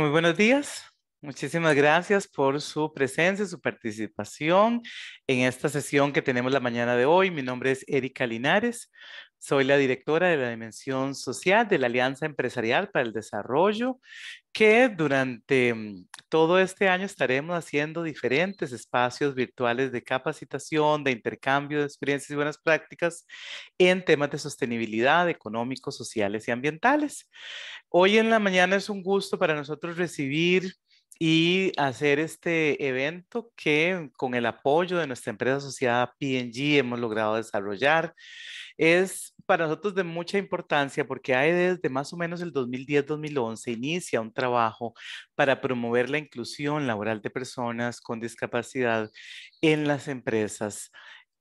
Muy buenos días. Muchísimas gracias por su presencia, su participación en esta sesión que tenemos la mañana de hoy. Mi nombre es Erika Linares, soy la directora de la Dimensión Social de la Alianza Empresarial para el Desarrollo, que durante mm, todo este año estaremos haciendo diferentes espacios virtuales de capacitación, de intercambio de experiencias y buenas prácticas en temas de sostenibilidad económicos, sociales y ambientales. Hoy en la mañana es un gusto para nosotros recibir y hacer este evento que con el apoyo de nuestra empresa asociada PNG hemos logrado desarrollar. Es para nosotros de mucha importancia porque hay desde más o menos el 2010-2011 inicia un trabajo para promover la inclusión laboral de personas con discapacidad en las empresas.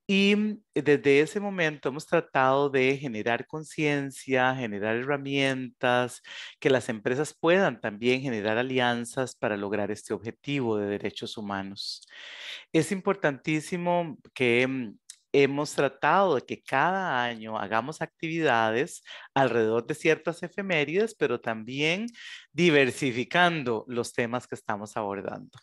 Y desde ese momento hemos tratado de generar conciencia, generar herramientas, que las empresas puedan también generar alianzas para lograr este objetivo de derechos humanos. Es importantísimo que mm, hemos tratado de que cada año hagamos actividades alrededor de ciertas efemérides, pero también diversificando los temas que estamos abordando.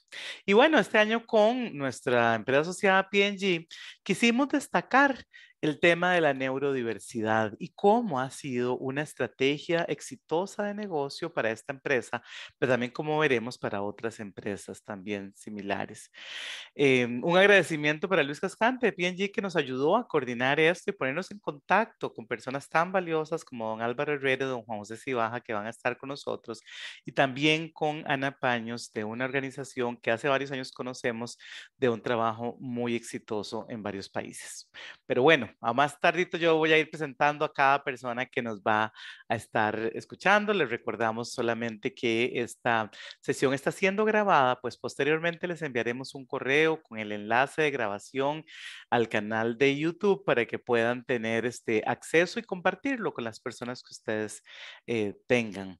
Y bueno, este año con nuestra empresa asociada PNG quisimos destacar el tema de la neurodiversidad y cómo ha sido una estrategia exitosa de negocio para esta empresa, pero también como veremos para otras empresas también similares. Em, un agradecimiento para Luis Cascante de P&G que nos ayudó a coordinar esto y ponernos en contacto con personas tan valiosas como don Álvaro Herrera, don Juan José Cibaja, que van a estar con nosotros, y también con Ana Paños de una organización que hace varios años conocemos de un trabajo muy exitoso en varios países. Pero bueno, a más tardito yo voy a ir presentando a cada persona que nos va a estar escuchando. Les recordamos solamente que esta sesión está siendo grabada, pues posteriormente les enviaremos un correo con el enlace de grabación al canal de YouTube para que puedan tener este acceso y compartirlo con las personas que ustedes eh, tengan.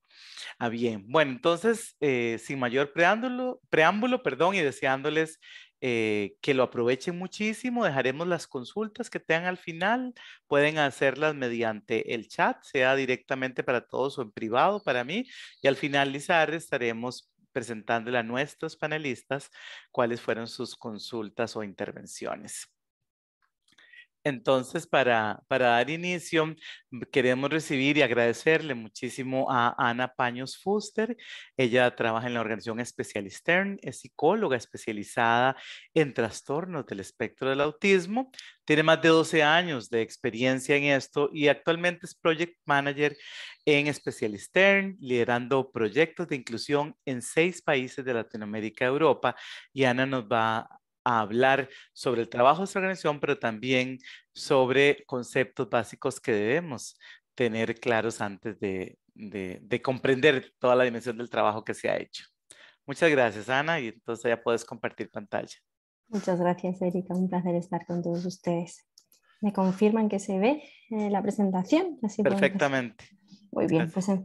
Ah, bien, bueno, entonces, eh, sin mayor preámbulo, preámbulo, perdón, y deseándoles eh, que lo aprovechen muchísimo. Dejaremos las consultas que tengan al final. Pueden hacerlas mediante el chat, sea directamente para todos o en privado para mí. Y al finalizar estaremos presentándole a nuestros panelistas cuáles fueron sus consultas o intervenciones. Entonces, para, dar inicio, mm, queremos recibir y agradecerle muchísimo a Ana Paños Fuster. Ella trabaja en la organización Especialistern, es psicóloga especializada en trastornos del espectro del autismo. Tiene más de 12 años de experiencia en esto y actualmente es Project Manager en Especialistern, liderando proyectos de inclusión en seis países de Latinoamérica y Europa. Y Ana nos va a a hablar sobre el trabajo de esta organización, pero también sobre conceptos básicos que debemos tener claros antes de, de, comprender toda la dimensión del trabajo que se ha hecho. Muchas gracias, Ana, y entonces ya puedes compartir pantalla. Muchas gracias, Erika. Un placer estar con todos ustedes. Me confirman que se ve eh, la presentación. Así pues, Perfectamente. Muy bien, pues eh,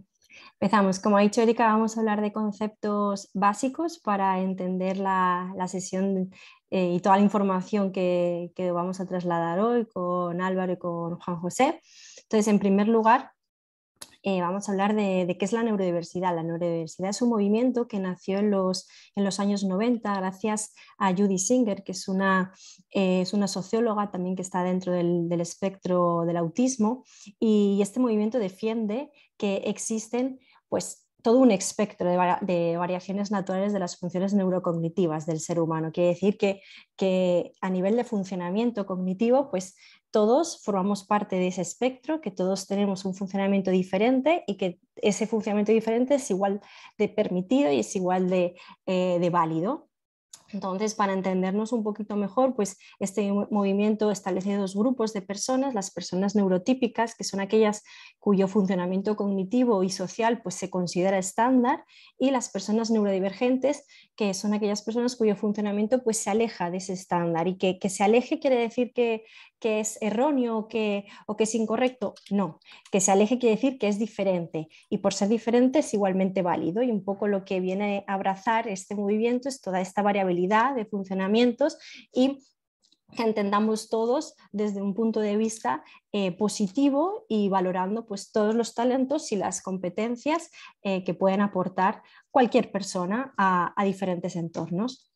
empezamos. Como ha dicho Erika, vamos a hablar de conceptos básicos para entender la, la sesión eh, y toda la información que, vamos a trasladar hoy con Álvaro y con Juan José. Entonces, en primer lugar, eh, vamos a hablar de, qué es la neurodiversidad. La neurodiversidad es un movimiento que nació en los, años 90 gracias a Judy Singer, que es una, eh, es una socióloga también que está dentro del, espectro del autismo. Y, y este movimiento defiende que existen pues todo un espectro de, variaciones naturales de las funciones neurocognitivas del ser humano. Quiere decir que, que a nivel de funcionamiento cognitivo, pues todos formamos parte de ese espectro, que todos tenemos un funcionamiento diferente y que ese funcionamiento diferente es igual de permitido y es igual de eh, válido. Entonces, para entendernos un poquito mejor, pues este movimiento establece dos grupos de personas, las personas neurotípicas, que son aquellas cuyo funcionamiento cognitivo y social pues, se considera estándar, y las personas neurodivergentes, que son aquellas personas cuyo funcionamiento pues, se aleja de ese estándar y que, se aleje quiere decir que, es erróneo o que, o que es incorrecto. No, que se aleje quiere decir que es diferente y por ser diferente es igualmente válido y un poco lo que viene a abrazar este movimiento es toda esta variabilidad de funcionamientos y que entendamos todos desde un punto de vista eh, positivo y valorando pues, todos los talentos y las competencias eh, que pueden aportar cualquier persona a, diferentes entornos.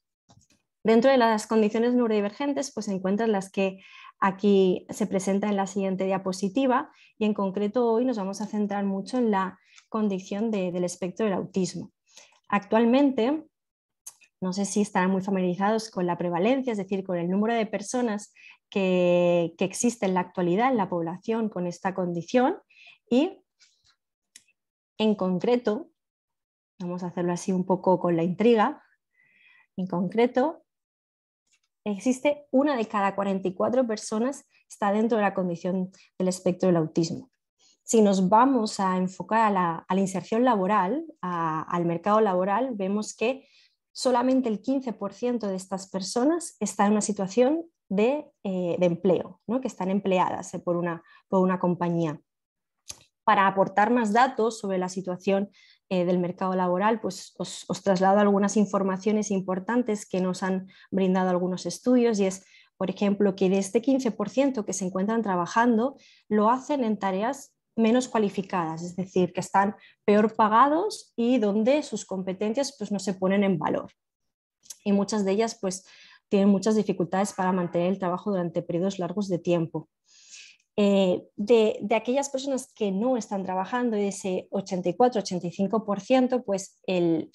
Dentro de las condiciones neurodivergentes, pues se encuentran las que aquí se presentan en la siguiente diapositiva y en concreto hoy nos vamos a centrar mucho en la condición del espectro del autismo. Actualmente, no sé si estarán muy familiarizados con la prevalencia, es decir, con el número de personas que, que existe en la actualidad en la población con esta condición y en concreto Vamos a hacerlo así un poco con la intriga. En concreto, existe una de cada 44 personas está dentro de la condición del espectro del autismo. Si nos vamos a enfocar a la, inserción laboral, al mercado laboral, vemos que solamente el 15% de estas personas está en una situación de, eh, empleo, que están empleadas eh, por, una, por una compañía. Para aportar más datos sobre la situación eh, del mercado laboral, pues os, traslado algunas informaciones importantes que nos han brindado algunos estudios y es, por ejemplo, que de este 15% que se encuentran trabajando, lo hacen en tareas menos cualificadas, es decir, que están peor pagados y donde sus competencias pues, no se ponen en valor. Y muchas de ellas pues, tienen muchas dificultades para mantener el trabajo durante periodos largos de tiempo. Eh, de, aquellas personas que no están trabajando, ese 84-85%, pues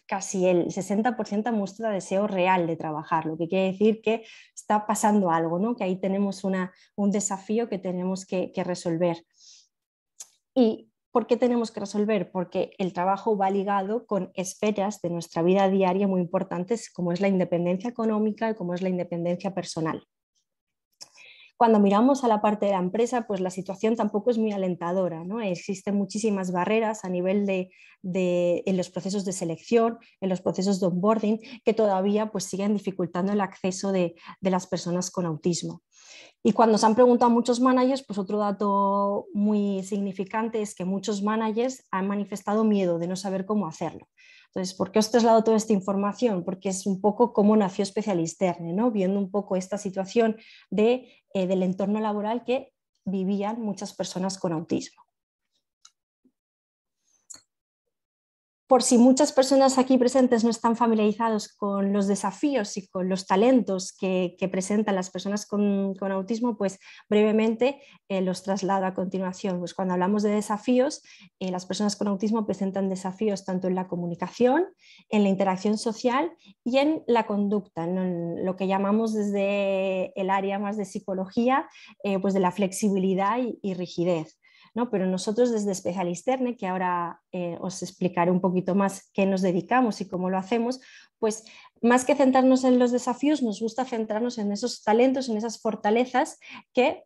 casi el 60% muestra deseo real de trabajar, lo que quiere decir que está pasando algo, ¿no? que ahí tenemos un desafío que tenemos que, que resolver. ¿Y por qué tenemos que resolver? Porque el trabajo va ligado con esferas de nuestra vida diaria muy importantes, como es la independencia económica y como es la independencia personal. Cuando miramos a la parte de la empresa, pues la situación tampoco es muy alentadora. ¿no? Existen muchísimas barreras a nivel de, en los procesos de selección, en los procesos de onboarding, que todavía pues, siguen dificultando el acceso de, de las personas con autismo. Y cuando se han preguntado muchos managers, pues otro dato muy significante es que muchos managers han manifestado miedo de no saber cómo hacerlo. Entonces, ¿por qué os traslado toda esta información? Porque es un poco cómo nació Especialisterne, ¿no? viendo un poco esta situación eh, del entorno laboral que vivían muchas personas con autismo. por si muchas personas aquí presentes no están familiarizados con los desafíos y con los talentos que, presentan las personas con, autismo, pues brevemente eh, los traslado a continuación. Pues cuando hablamos de desafíos, eh, las personas con autismo presentan desafíos tanto en la comunicación, en la interacción social y en la conducta, en lo que llamamos desde el área más de psicología, eh, pues de la flexibilidad y rigidez. Pero nosotros desde Especialisterne, que ahora eh, os explicaré un poquito más qué nos dedicamos y cómo lo hacemos, pues más que centrarnos en los desafíos, nos gusta centrarnos en esos talentos, en esas fortalezas que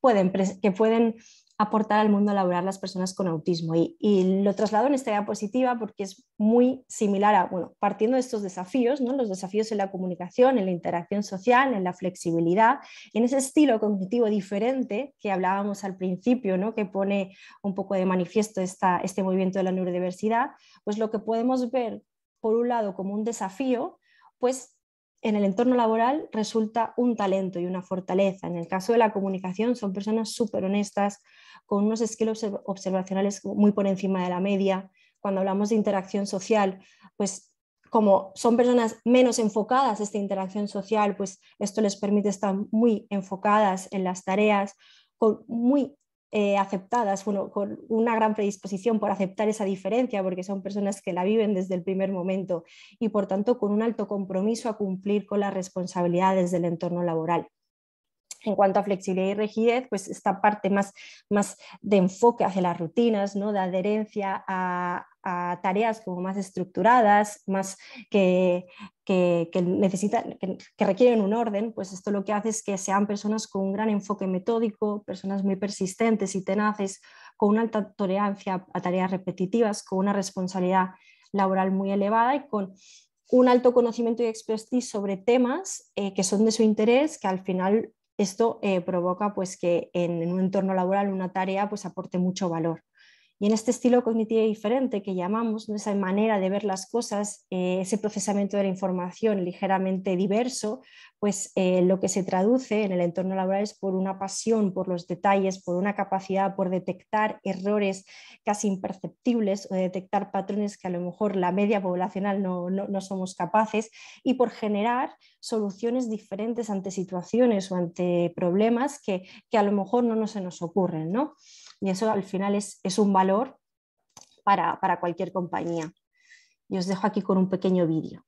pueden, que pueden aportar al mundo a laboral las personas con autismo. Y, lo traslado en esta diapositiva porque es muy similar a, bueno, partiendo de estos desafíos, ¿no? los desafíos en la comunicación, en la interacción social, en la flexibilidad, en ese estilo cognitivo diferente que hablábamos al principio, ¿no? que pone un poco de manifiesto este movimiento de la neurodiversidad, pues lo que podemos ver, por un lado, como un desafío, pues en el entorno laboral resulta un talento y una fortaleza. En el caso de la comunicación son personas súper honestas, con unos skills observacionales muy por encima de la media. Cuando hablamos de interacción social, pues como son personas menos enfocadas esta interacción social, pues esto les permite estar muy enfocadas en las tareas, con muy eh, aceptadas, con una gran predisposición por aceptar esa diferencia, porque son personas que la viven desde el primer momento y por tanto con un alto compromiso a cumplir con las responsabilidades del entorno laboral. En cuanto a flexibilidad y rigidez, pues esta parte más, más de enfoque hacia las rutinas, ¿no? de adherencia a, a tareas como más estructuradas, más que, necesitan, que, requieren un orden, pues esto lo que hace es que sean personas con un gran enfoque metódico, personas muy persistentes y tenaces, con una alta tolerancia a tareas repetitivas, con una responsabilidad laboral muy elevada y con un alto conocimiento y expertise sobre temas eh, que son de su interés, que al final esto eh, provoca pues, que en, en, un entorno laboral una tarea pues, aporte mucho valor. Y en este estilo cognitivo diferente que llamamos, esa manera de ver las cosas, eh, ese procesamiento de la información ligeramente diverso, pues eh, lo que se traduce en el entorno laboral es por una pasión por los detalles, por una capacidad por detectar errores casi imperceptibles o detectar patrones que a lo mejor la media poblacional no, somos capaces y por generar soluciones diferentes ante situaciones o ante problemas que, a lo mejor no, no se nos ocurren. ¿no? Y eso al final es, es un valor para, para cualquier compañía. Y os dejo aquí con un pequeño vídeo.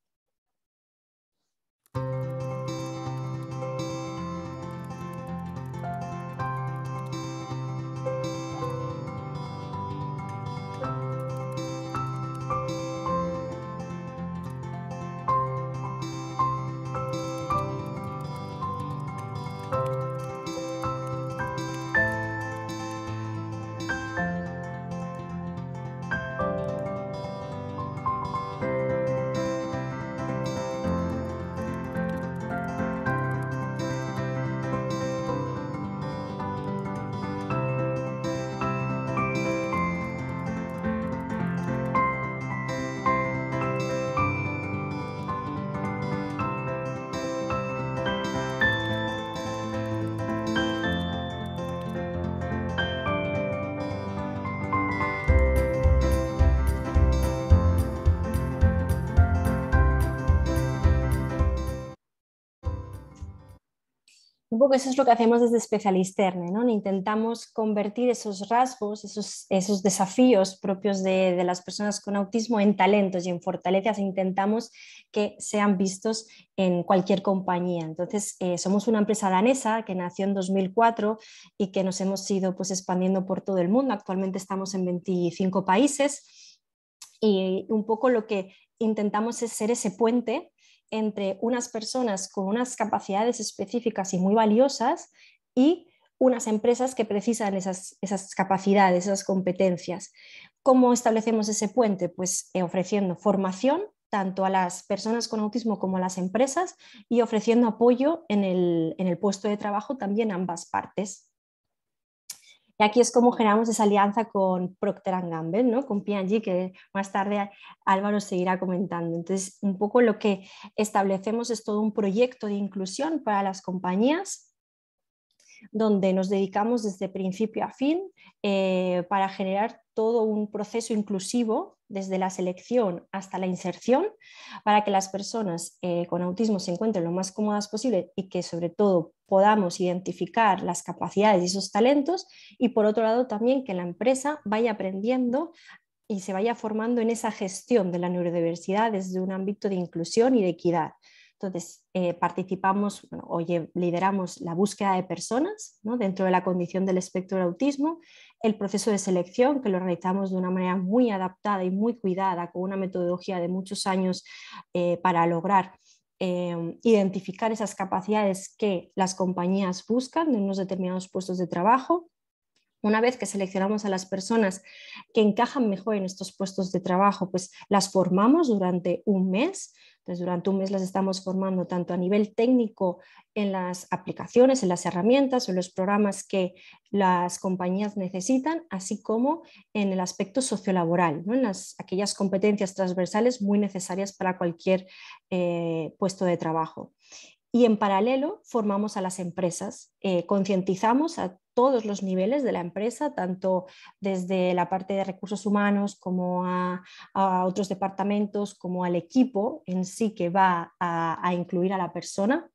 eso pues, es lo que hacemos desde Especialisterne, ¿no? Intentamos convertir esos rasgos, esos, desafíos propios de, las personas con autismo en talentos y en fortalezas. Intentamos que sean vistos en cualquier compañía. Entonces, eh, somos una empresa danesa que nació en 2004 y que nos hemos ido pues, expandiendo por todo el mundo. Actualmente estamos en 25 países y un poco lo que intentamos es ser ese puente entre unas personas con unas capacidades específicas y muy valiosas y unas empresas que precisan esas, capacidades, esas competencias. ¿Cómo establecemos ese puente? Pues eh, ofreciendo formación tanto a las personas con autismo como a las empresas y ofreciendo apoyo en el, en el puesto de trabajo también ambas partes. Y aquí es como generamos esa alianza con Procter Gamble, ¿no? con P&G, que más tarde Álvaro seguirá comentando. Entonces, un poco lo que establecemos es todo un proyecto de inclusión para las compañías donde nos dedicamos desde principio a fin eh, para generar todo un proceso inclusivo desde la selección hasta la inserción para que las personas eh, con autismo se encuentren lo más cómodas posible y que sobre todo podamos identificar las capacidades y esos talentos y por otro lado también que la empresa vaya aprendiendo y se vaya formando en esa gestión de la neurodiversidad desde un ámbito de inclusión y de equidad. Entonces, eh, participamos o lideramos la búsqueda de personas ¿no? dentro de la condición del espectro autismo el proceso de selección, que lo realizamos de una manera muy adaptada y muy cuidada, con una metodología de muchos años eh, para lograr em, identificar esas capacidades que las compañías buscan en unos determinados puestos de trabajo. Una vez que seleccionamos a las personas que encajan mejor en estos puestos de trabajo, pues las formamos durante un mes durante un mes las estamos formando tanto a nivel técnico en las aplicaciones, en las herramientas o en los programas que las compañías necesitan, así como en el aspecto sociolaboral, en aquellas competencias transversales muy necesarias para cualquier eh, puesto de trabajo. Y en paralelo formamos a las empresas, eh, concientizamos a todos los niveles de la empresa, tanto desde la parte de recursos humanos como a, otros departamentos, como al equipo en sí que va a, incluir a la persona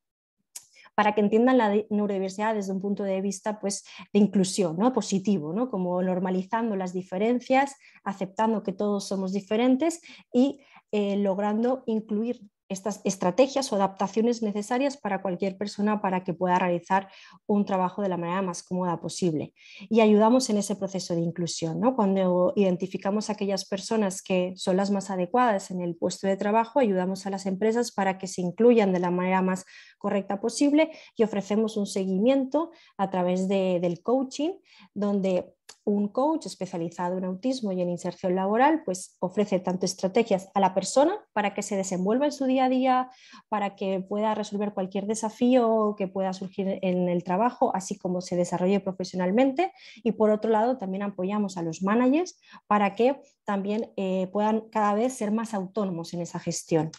para que entiendan la neurodiversidad desde un punto de vista pues, de inclusión, ¿no? positivo, ¿no? como normalizando las diferencias, aceptando que todos somos diferentes y eh, logrando incluir estas estrategias o adaptaciones necesarias para cualquier persona para que pueda realizar un trabajo de la manera más cómoda posible. Y ayudamos en ese proceso de inclusión. Cuando identificamos a aquellas personas que son las más adecuadas en el puesto de trabajo, ayudamos a las empresas para que se incluyan de la manera más correcta posible y ofrecemos un seguimiento a través del coaching, donde un coach especializado en autismo y en inserción laboral, pues ofrece tanto estrategias a la persona para que se desenvuelva en su día a día, para que pueda resolver cualquier desafío que pueda surgir en el trabajo, así como se desarrolle profesionalmente. Y por otro lado, también apoyamos a los managers para que también eh, puedan cada vez ser más autónomos en esa gestión.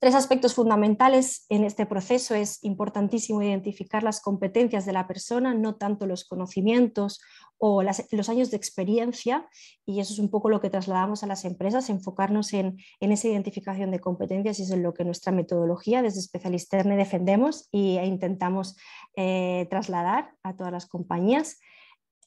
Tres aspectos fundamentales en este proceso es importantísimo identificar las competencias de la persona, no tanto los conocimientos o los años de experiencia, y eso es un poco lo que trasladamos a las empresas, enfocarnos en, esa identificación de competencias y eso es lo que nuestra metodología desde Especialisterne defendemos e intentamos eh, trasladar a todas las compañías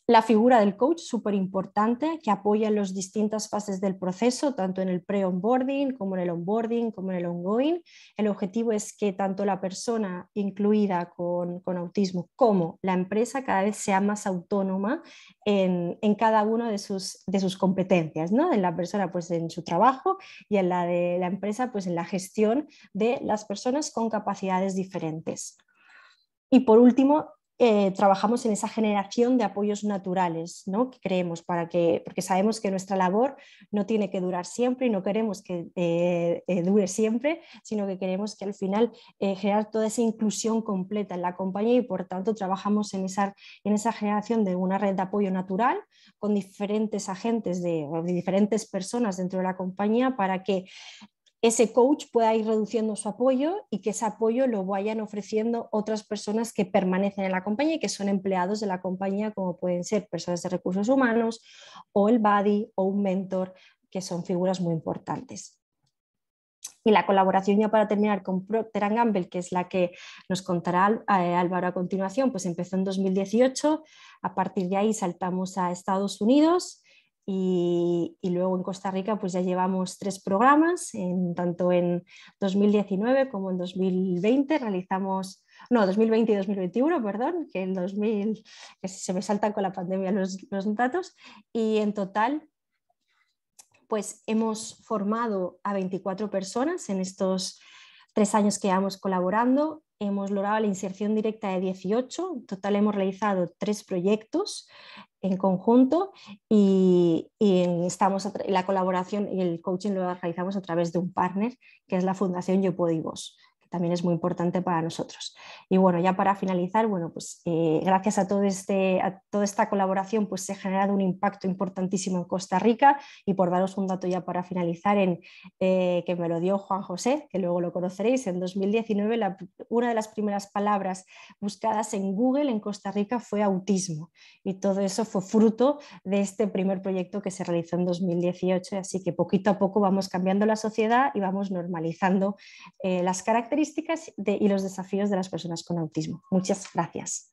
la figura del coach, súper importante, que apoya en las distintas fases del proceso, tanto en el pre-onboarding como en el onboarding, como en el ongoing. El objetivo es que tanto la persona incluida con, autismo como la empresa cada vez sea más autónoma en, cada una de sus, de sus competencias, ¿no? En la persona, pues en su trabajo y en la de la empresa, pues en la gestión de las personas con capacidades diferentes. Y por último, eh, trabajamos en esa generación de apoyos naturales, ¿no? Que creemos para que, porque sabemos que nuestra labor no tiene que durar siempre y no queremos que eh, eh, dure siempre, sino que queremos que al final generar toda esa inclusión completa en la compañía y por tanto trabajamos en esa, en esa generación de una red de apoyo natural con diferentes agentes de diferentes personas dentro de la compañía para que ese coach pueda ir reduciendo su apoyo y que ese apoyo lo vayan ofreciendo otras personas que permanecen en la compañía y que son empleados de la compañía, como pueden ser personas de recursos humanos o el buddy o un mentor, que son figuras muy importantes. Y la colaboración ya para terminar con Procter Gamble, que es la que nos contará eh, Álvaro a continuación, pues empezó en 2018, a partir de ahí saltamos a Estados Unidos, y, luego en Costa Rica pues ya llevamos tres programas, en, tanto en 2019 como en 2020 realizamos, no, 2020 y 2021, perdón, que en 2000, que se me saltan con la pandemia los, los datos, y en total pues hemos formado a 24 personas en estos tres años que llevamos colaborando hemos logrado la inserción directa de 18. En total hemos realizado tres proyectos en conjunto y, estamos la colaboración y el coaching lo realizamos a través de un partner que es la Fundación Yo Puedo y Vos también es muy importante para nosotros. Y bueno, ya para finalizar, bueno, pues eh, gracias a, todo este, toda esta colaboración pues se ha generado un impacto importantísimo en Costa Rica y por daros un dato ya para finalizar, en, eh, que me lo dio Juan José, que luego lo conoceréis, en 2019 una de las primeras palabras buscadas en Google en Costa Rica fue autismo y todo eso fue fruto de este primer proyecto que se realizó en 2018, así que poquito a poco vamos cambiando la sociedad y vamos normalizando eh, las características y los desafíos de las personas con autismo. Muchas gracias.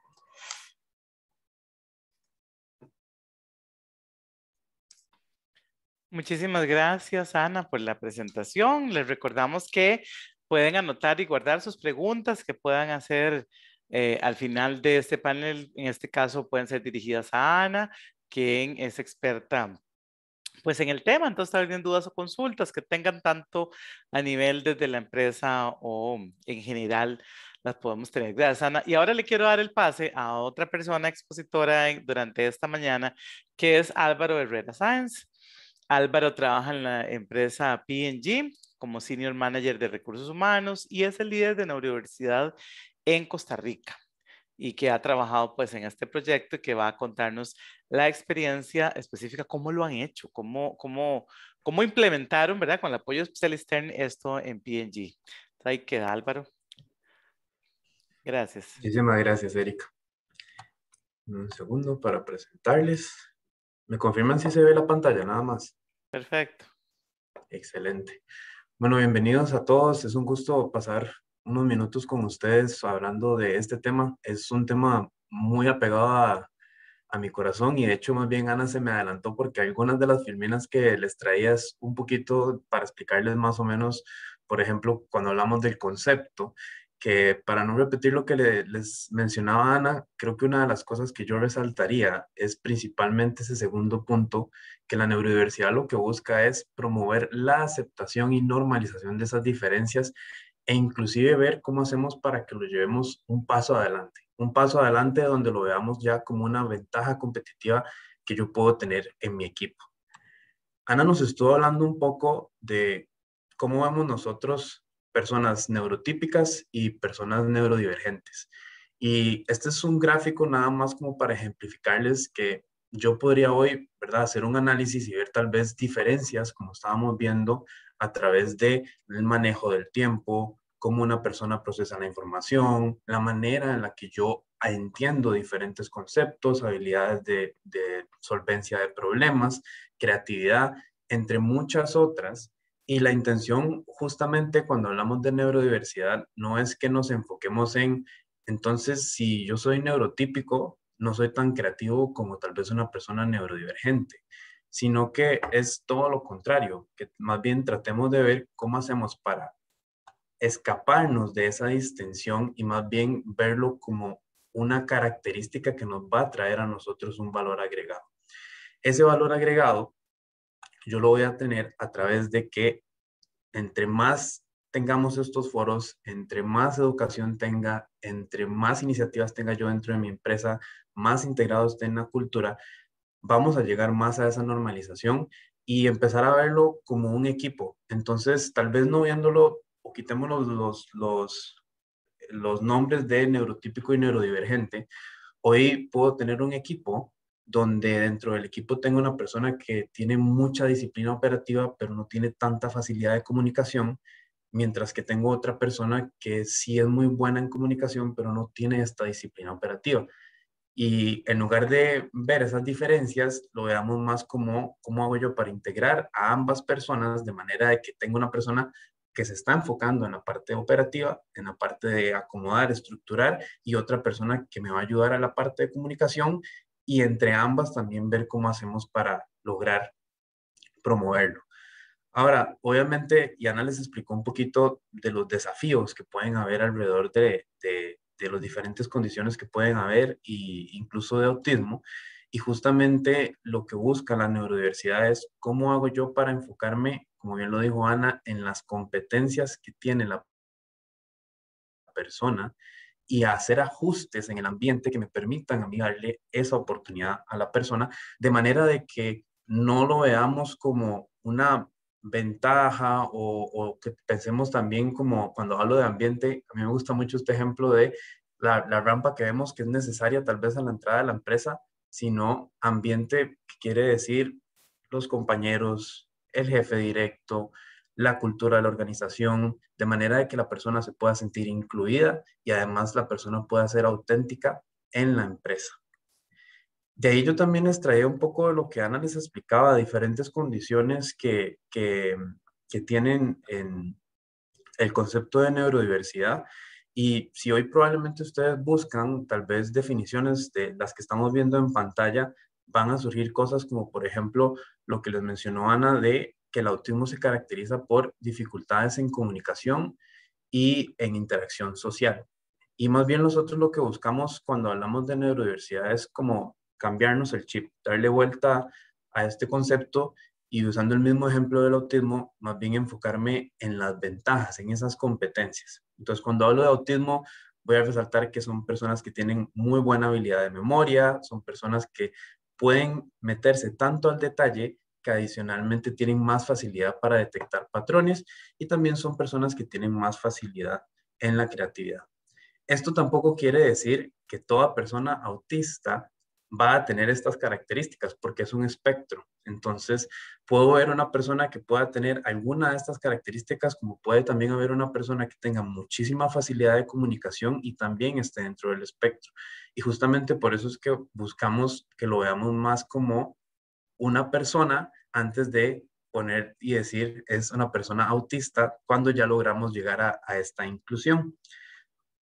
Muchísimas gracias, Ana, por la presentación. Les recordamos que pueden anotar y guardar sus preguntas que puedan hacer eh, al final de este panel. En este caso, pueden ser dirigidas a Ana, quien es experta pues en el tema. Entonces, también dudas o consultas que tengan tanto a nivel desde la empresa o en general, las podemos tener. Gracias, Ana. Y ahora le quiero dar el pase a otra persona expositora durante esta mañana, que es Álvaro Herrera Sáenz. Álvaro trabaja en la empresa PG como Senior Manager de Recursos Humanos y es el líder de universidad en Costa Rica y que ha trabajado pues en este proyecto y que va a contarnos la experiencia específica, cómo lo han hecho, cómo, cómo, cómo implementaron, ¿verdad? Con el apoyo especial externo esto en PNG. Ahí queda Álvaro. Gracias. Muchísimas gracias, Erika. Un segundo para presentarles. Me confirman si se ve la pantalla, nada más. Perfecto. Excelente. Bueno, bienvenidos a todos. Es un gusto pasar unos minutos con ustedes hablando de este tema. Es un tema muy apegado a, mi corazón y de hecho más bien Ana se me adelantó porque algunas de las filminas que les traía es un poquito para explicarles más o menos, por ejemplo, cuando hablamos del concepto, que para no repetir lo que les mencionaba Ana, creo que una de las cosas que yo resaltaría es principalmente ese segundo punto, que la neurodiversidad lo que busca es promover la aceptación y normalización de esas diferencias e inclusive ver cómo hacemos para que lo llevemos un paso adelante, un paso adelante donde lo veamos ya como una ventaja competitiva que yo puedo tener en mi equipo. Ana nos estuvo hablando un poco de cómo vemos nosotros personas neurotípicas y personas neurodivergentes. Y este es un gráfico nada más como para ejemplificarles que yo podría hoy, ¿verdad?, hacer un análisis y ver tal vez diferencias, como estábamos viendo, a través del manejo del tiempo, cómo una persona procesa la información, la manera en la que yo entiendo diferentes conceptos, habilidades de solvencia de problemas, creatividad, entre muchas otras. Y la intención justamente cuando hablamos de neurodiversidad no es que nos enfoquemos en, entonces, si yo soy neurotípico, no soy tan creativo como tal vez una persona neurodivergente sino que es todo lo contrario, que más bien tratemos de ver cómo hacemos para escaparnos de esa distensión y más bien verlo como una característica que nos va a traer a nosotros un valor agregado. Ese valor agregado yo lo voy a tener a través de que entre más tengamos estos foros, entre más educación tenga, entre más iniciativas tenga yo dentro de mi empresa, más integrados esté en la cultura, vamos a llegar más a esa normalización y empezar a verlo como un equipo. Entonces, tal vez no viéndolo o quitemos los, los nombres de neurotípico y neurodivergente, hoy puedo tener un equipo donde dentro del equipo tengo una persona que tiene mucha disciplina operativa, pero no tiene tanta facilidad de comunicación, mientras que tengo otra persona que sí es muy buena en comunicación, pero no tiene esta disciplina operativa y en lugar de ver esas diferencias, lo veamos más como cómo hago yo para integrar a ambas personas de manera de que tenga una persona que se está enfocando en la parte operativa, en la parte de acomodar, estructurar y otra persona que me va a ayudar a la parte de comunicación y entre ambas también ver cómo hacemos para lograr promoverlo. Ahora, obviamente, Yana les explicó un poquito de los desafíos que pueden haber alrededor de de las diferentes condiciones que pueden haber e incluso de autismo. Y justamente lo que busca la neurodiversidad es cómo hago yo para enfocarme, como bien lo dijo Ana, en las competencias que tiene la persona y hacer ajustes en el ambiente que me permitan a mí darle esa oportunidad a la persona, de manera de que no lo veamos como una ventaja o, que pensemos también como cuando hablo de ambiente, a mí me gusta mucho este ejemplo de la, rampa que vemos que es necesaria tal vez a la entrada de la empresa, sino ambiente que quiere decir los compañeros, el jefe directo, la cultura de la organización, de manera de que la persona se pueda sentir incluida y además la persona pueda ser auténtica en la empresa. De ahí yo también extraía un poco de lo que Ana les explicaba, diferentes condiciones que, tienen en el concepto de neurodiversidad. Y si hoy probablemente ustedes buscan tal vez definiciones de las que estamos viendo en pantalla, van a surgir cosas como, por ejemplo, lo que les mencionó Ana de que el autismo se caracteriza por dificultades en comunicación y en interacción social. Y más bien nosotros lo que buscamos cuando hablamos de neurodiversidad es como cambiarnos el chip, darle vuelta a este concepto y usando el mismo ejemplo del autismo, más bien enfocarme en las ventajas, en esas competencias. Entonces, cuando hablo de autismo, voy a resaltar que son personas que tienen muy buena habilidad de memoria, son personas que pueden meterse tanto al detalle que adicionalmente tienen más facilidad para detectar patrones y también son personas que tienen más facilidad en la creatividad. Esto tampoco quiere decir que toda persona autista va a tener estas características porque es un espectro. Entonces, puedo ver una persona que pueda tener alguna de estas características, como puede también haber una persona que tenga muchísima facilidad de comunicación y también esté dentro del espectro. Y justamente por eso es que buscamos que lo veamos más como una persona antes de poner y decir es una persona autista cuando ya logramos llegar a, a esta inclusión.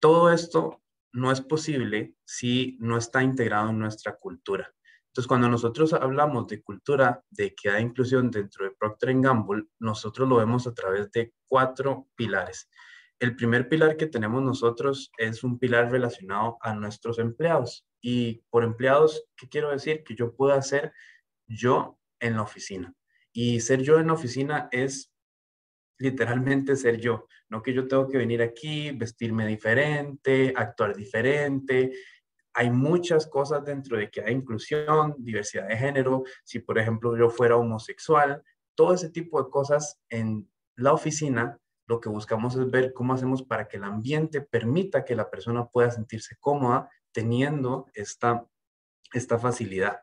Todo esto no es posible si no está integrado en nuestra cultura. Entonces, cuando nosotros hablamos de cultura de equidad e inclusión dentro de Procter Gamble, nosotros lo vemos a través de cuatro pilares. El primer pilar que tenemos nosotros es un pilar relacionado a nuestros empleados. Y por empleados, ¿qué quiero decir? Que yo pueda ser yo en la oficina. Y ser yo en la oficina es literalmente ser yo, no que yo tengo que venir aquí, vestirme diferente, actuar diferente. Hay muchas cosas dentro de que hay inclusión, diversidad de género, si por ejemplo yo fuera homosexual, todo ese tipo de cosas en la oficina, lo que buscamos es ver cómo hacemos para que el ambiente permita que la persona pueda sentirse cómoda teniendo esta, esta facilidad.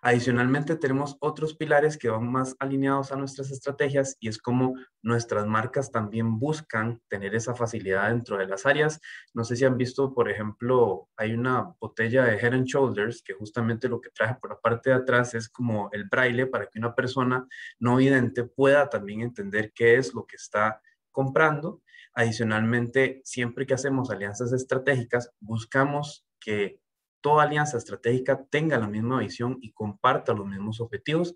Adicionalmente, tenemos otros pilares que van más alineados a nuestras estrategias y es como nuestras marcas también buscan tener esa facilidad dentro de las áreas. No sé si han visto, por ejemplo, hay una botella de Head and Shoulders que justamente lo que traje por la parte de atrás es como el braille para que una persona no vidente pueda también entender qué es lo que está comprando. Adicionalmente, siempre que hacemos alianzas estratégicas, buscamos que toda alianza estratégica tenga la misma visión y comparta los mismos objetivos.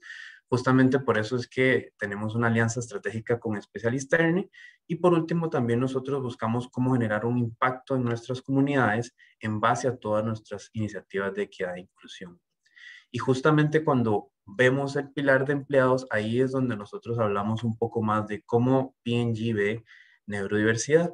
Justamente por eso es que tenemos una alianza estratégica con Especialista ERNE. Y por último, también nosotros buscamos cómo generar un impacto en nuestras comunidades en base a todas nuestras iniciativas de equidad e inclusión. Y justamente cuando vemos el pilar de empleados, ahí es donde nosotros hablamos un poco más de cómo PNG ve neurodiversidad.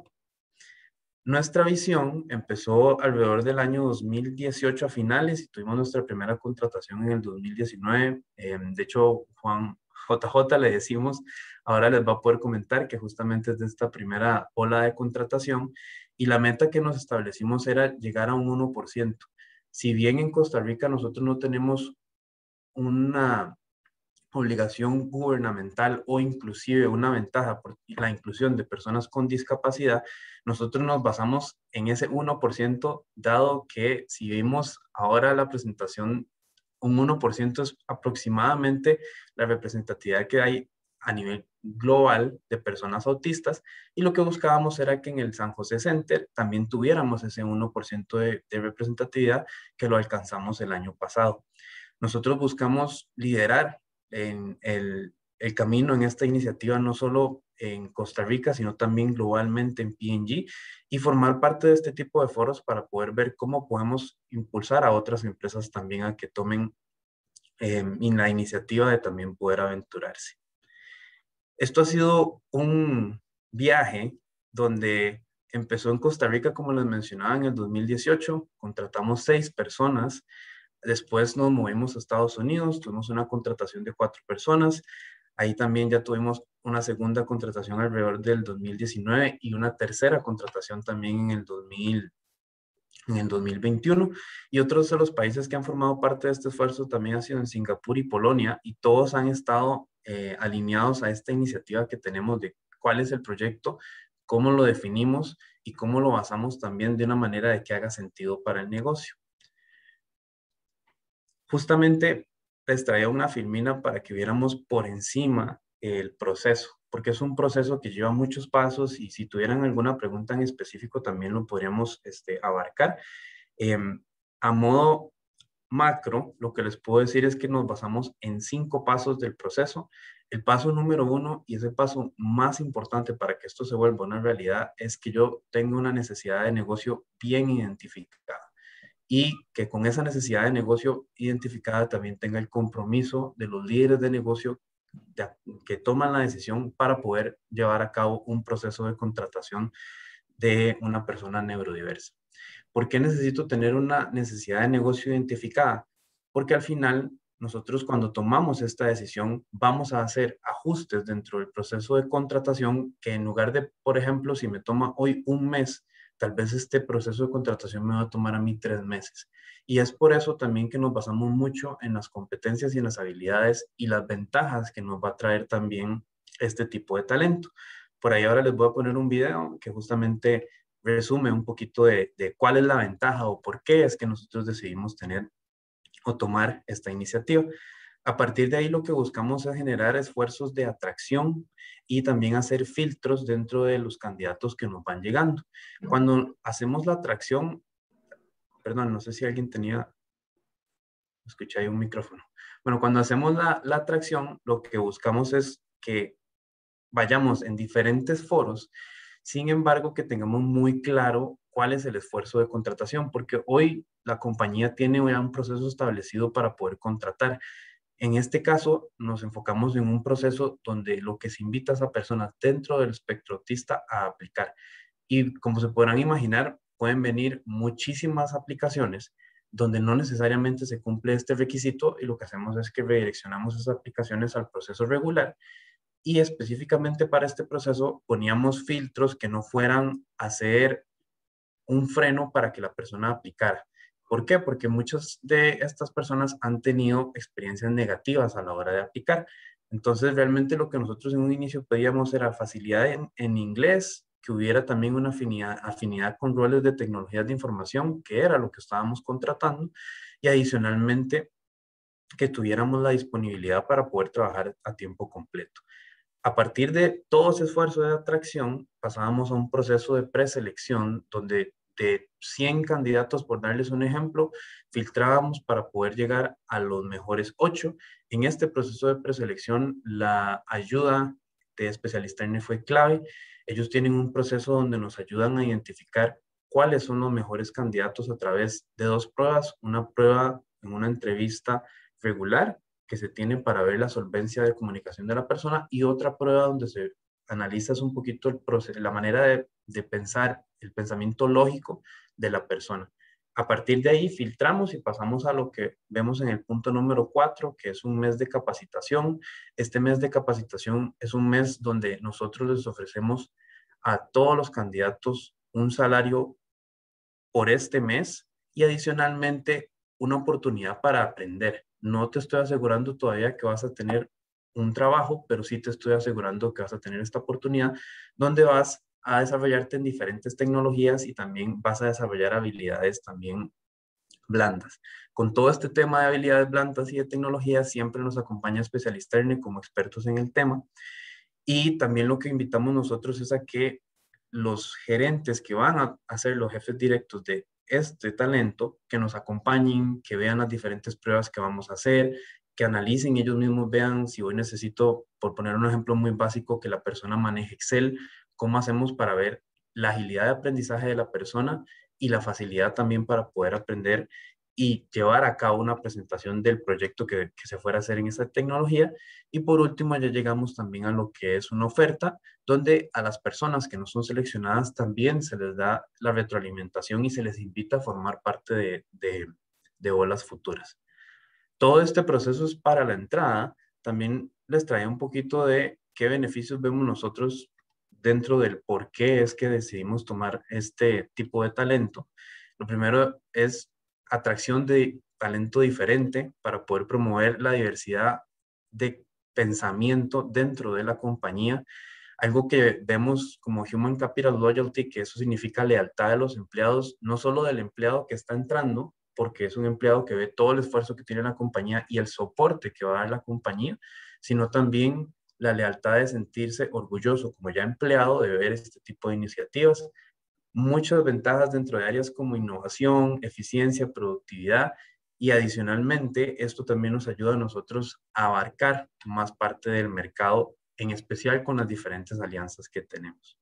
Nuestra visión empezó alrededor del año 2018 a finales y tuvimos nuestra primera contratación en el 2019. Em, de hecho, Juan JJ le decimos, ahora les va a poder comentar que justamente es de esta primera ola de contratación y la meta que nos establecimos era llegar a un 1%. Si bien en Costa Rica nosotros no tenemos una obligación gubernamental o inclusive una ventaja por la inclusión de personas con discapacidad, nosotros nos basamos en ese 1%, dado que si vimos ahora la presentación, un 1% es aproximadamente la representatividad que hay a nivel global de personas autistas y lo que buscábamos era que en el San José Center también tuviéramos ese 1% de, de representatividad que lo alcanzamos el año pasado. Nosotros buscamos liderar en el, el camino en esta iniciativa, no solo en Costa Rica, sino también globalmente en PNG, y formar parte de este tipo de foros para poder ver cómo podemos impulsar a otras empresas también a que tomen em, la iniciativa de también poder aventurarse. Esto ha sido un viaje donde empezó en Costa Rica, como les mencionaba, en el 2018, contratamos seis personas Después nos movimos a Estados Unidos, tuvimos una contratación de cuatro personas. Ahí también ya tuvimos una segunda contratación alrededor del 2019 y una tercera contratación también en el 2021. Y otros de los países que han formado parte de este esfuerzo también han sido en Singapur y Polonia y todos han estado eh, alineados a esta iniciativa que tenemos de cuál es el proyecto, cómo lo definimos y cómo lo basamos también de una manera de que haga sentido para el negocio justamente les traía una filmina para que viéramos por encima el proceso, porque es un proceso que lleva muchos pasos y si tuvieran alguna pregunta en específico también lo podríamos este, abarcar. Em, a modo macro, lo que les puedo decir es que nos basamos en cinco pasos del proceso. El paso número uno, y ese paso más importante para que esto se vuelva una realidad, es que yo tenga una necesidad de negocio bien identificada y que con esa necesidad de negocio identificada también tenga el compromiso de los líderes de negocio que toman la decisión para poder llevar a cabo un proceso de contratación de una persona neurodiversa. ¿Por qué necesito tener una necesidad de negocio identificada? Porque al final nosotros cuando tomamos esta decisión vamos a hacer ajustes dentro del proceso de contratación que en lugar de, por ejemplo, si me toma hoy un mes tal vez este proceso de contratación me va a tomar a mí tres meses. Y es por eso también que nos basamos mucho en las competencias y en las habilidades y las ventajas que nos va a traer también este tipo de talento. Por ahí ahora les voy a poner un video que justamente resume un poquito de, de cuál es la ventaja o por qué es que nosotros decidimos tener o tomar esta iniciativa. A partir de ahí lo que buscamos es generar esfuerzos de atracción y también hacer filtros dentro de los candidatos que nos van llegando. Cuando hacemos la atracción, perdón, no sé si alguien tenía, escuché ahí un micrófono. Bueno, cuando hacemos la, la atracción, lo que buscamos es que vayamos en diferentes foros, sin embargo, que tengamos muy claro cuál es el esfuerzo de contratación, porque hoy la compañía tiene ya un proceso establecido para poder contratar. En este caso, nos enfocamos en un proceso donde lo que se invita a esa persona dentro del espectro autista a aplicar. Y como se podrán imaginar, pueden venir muchísimas aplicaciones donde no necesariamente se cumple este requisito y lo que hacemos es que redireccionamos esas aplicaciones al proceso regular y específicamente para este proceso poníamos filtros que no fueran a ser un freno para que la persona aplicara. ¿Por qué? Porque muchas de estas personas han tenido experiencias negativas a la hora de aplicar. Entonces, realmente lo que nosotros en un inicio pedíamos era facilidad en, inglés, que hubiera también una afinidad, afinidad con roles de tecnologías de información, que era lo que estábamos contratando, y adicionalmente que tuviéramos la disponibilidad para poder trabajar a tiempo completo. A partir de todo ese esfuerzo de atracción, pasábamos a un proceso de preselección donde de 100 candidatos, por darles un ejemplo, filtrábamos para poder llegar a los mejores 8. En este proceso de preselección, la ayuda de especialista en fue clave. Ellos tienen un proceso donde nos ayudan a identificar cuáles son los mejores candidatos a través de dos pruebas. Una prueba en una entrevista regular que se tiene para ver la solvencia de comunicación de la persona y otra prueba donde se analiza un poquito el la manera de, de pensar el pensamiento lógico de la persona. A partir de ahí filtramos y pasamos a lo que vemos en el punto número cuatro, que es un mes de capacitación. Este mes de capacitación es un mes donde nosotros les ofrecemos a todos los candidatos un salario por este mes y adicionalmente una oportunidad para aprender. No te estoy asegurando todavía que vas a tener un trabajo, pero sí te estoy asegurando que vas a tener esta oportunidad donde vas a desarrollarte en diferentes tecnologías y también vas a desarrollar habilidades también blandas. Con todo este tema de habilidades blandas y de tecnología, siempre nos acompaña especialista ERNE como expertos en el tema. Y también lo que invitamos nosotros es a que los gerentes que van a, hacer ser los jefes directos de este talento, que nos acompañen, que vean las diferentes pruebas que vamos a hacer, que analicen ellos mismos, vean si hoy necesito, por poner un ejemplo muy básico, que la persona maneje Excel, cómo hacemos para ver la agilidad de aprendizaje de la persona y la facilidad también para poder aprender y llevar a cabo una presentación del proyecto que, se fuera a hacer en esa tecnología. Y por último, ya llegamos también a lo que es una oferta, donde a las personas que no son seleccionadas también se les da la retroalimentación y se les invita a formar parte de, de, de olas futuras. Todo este proceso es para la entrada. También les trae un poquito de qué beneficios vemos nosotros dentro del por qué es que decidimos tomar este tipo de talento. Lo primero es atracción de talento diferente para poder promover la diversidad de pensamiento dentro de la compañía. Algo que vemos como Human Capital Loyalty, que eso significa lealtad de los empleados, no solo del empleado que está entrando, porque es un empleado que ve todo el esfuerzo que tiene la compañía y el soporte que va a dar la compañía, sino también la lealtad de sentirse orgulloso como ya empleado de ver este tipo de iniciativas, muchas ventajas dentro de áreas como innovación, eficiencia, productividad y adicionalmente esto también nos ayuda a nosotros a abarcar más parte del mercado, en especial con las diferentes alianzas que tenemos.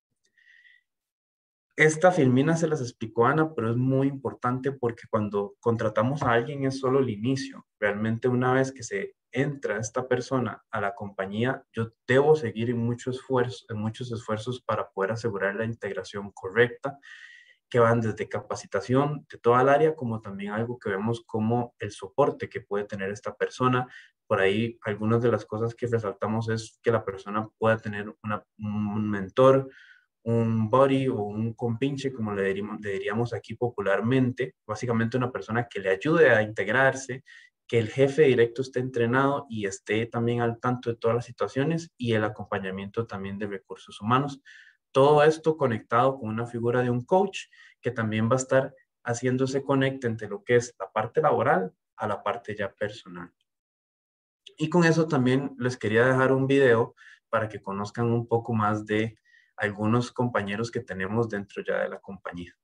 Esta filmina se las explicó Ana, pero es muy importante porque cuando contratamos a alguien es solo el inicio. Realmente una vez que se entra esta persona a la compañía, yo debo seguir en muchos esfuerzos, muchos esfuerzos para poder asegurar la integración correcta, que van desde capacitación de toda el área, como también algo que vemos como el soporte que puede tener esta persona. Por ahí, algunas de las cosas que resaltamos es que la persona pueda tener un mentor, un buddy o un compinche, como le diríamos, aquí popularmente, básicamente una persona que le ayude a integrarse, que el jefe directo esté entrenado y esté también al tanto de todas las situaciones y el acompañamiento también de recursos humanos. Todo esto conectado con una figura de un coach que también va a estar haciéndose conecta entre lo que es la parte laboral a la parte ya personal. Y con eso también les quería dejar un video para que conozcan un poco más de algunos compañeros que tenemos dentro ya de la compañía.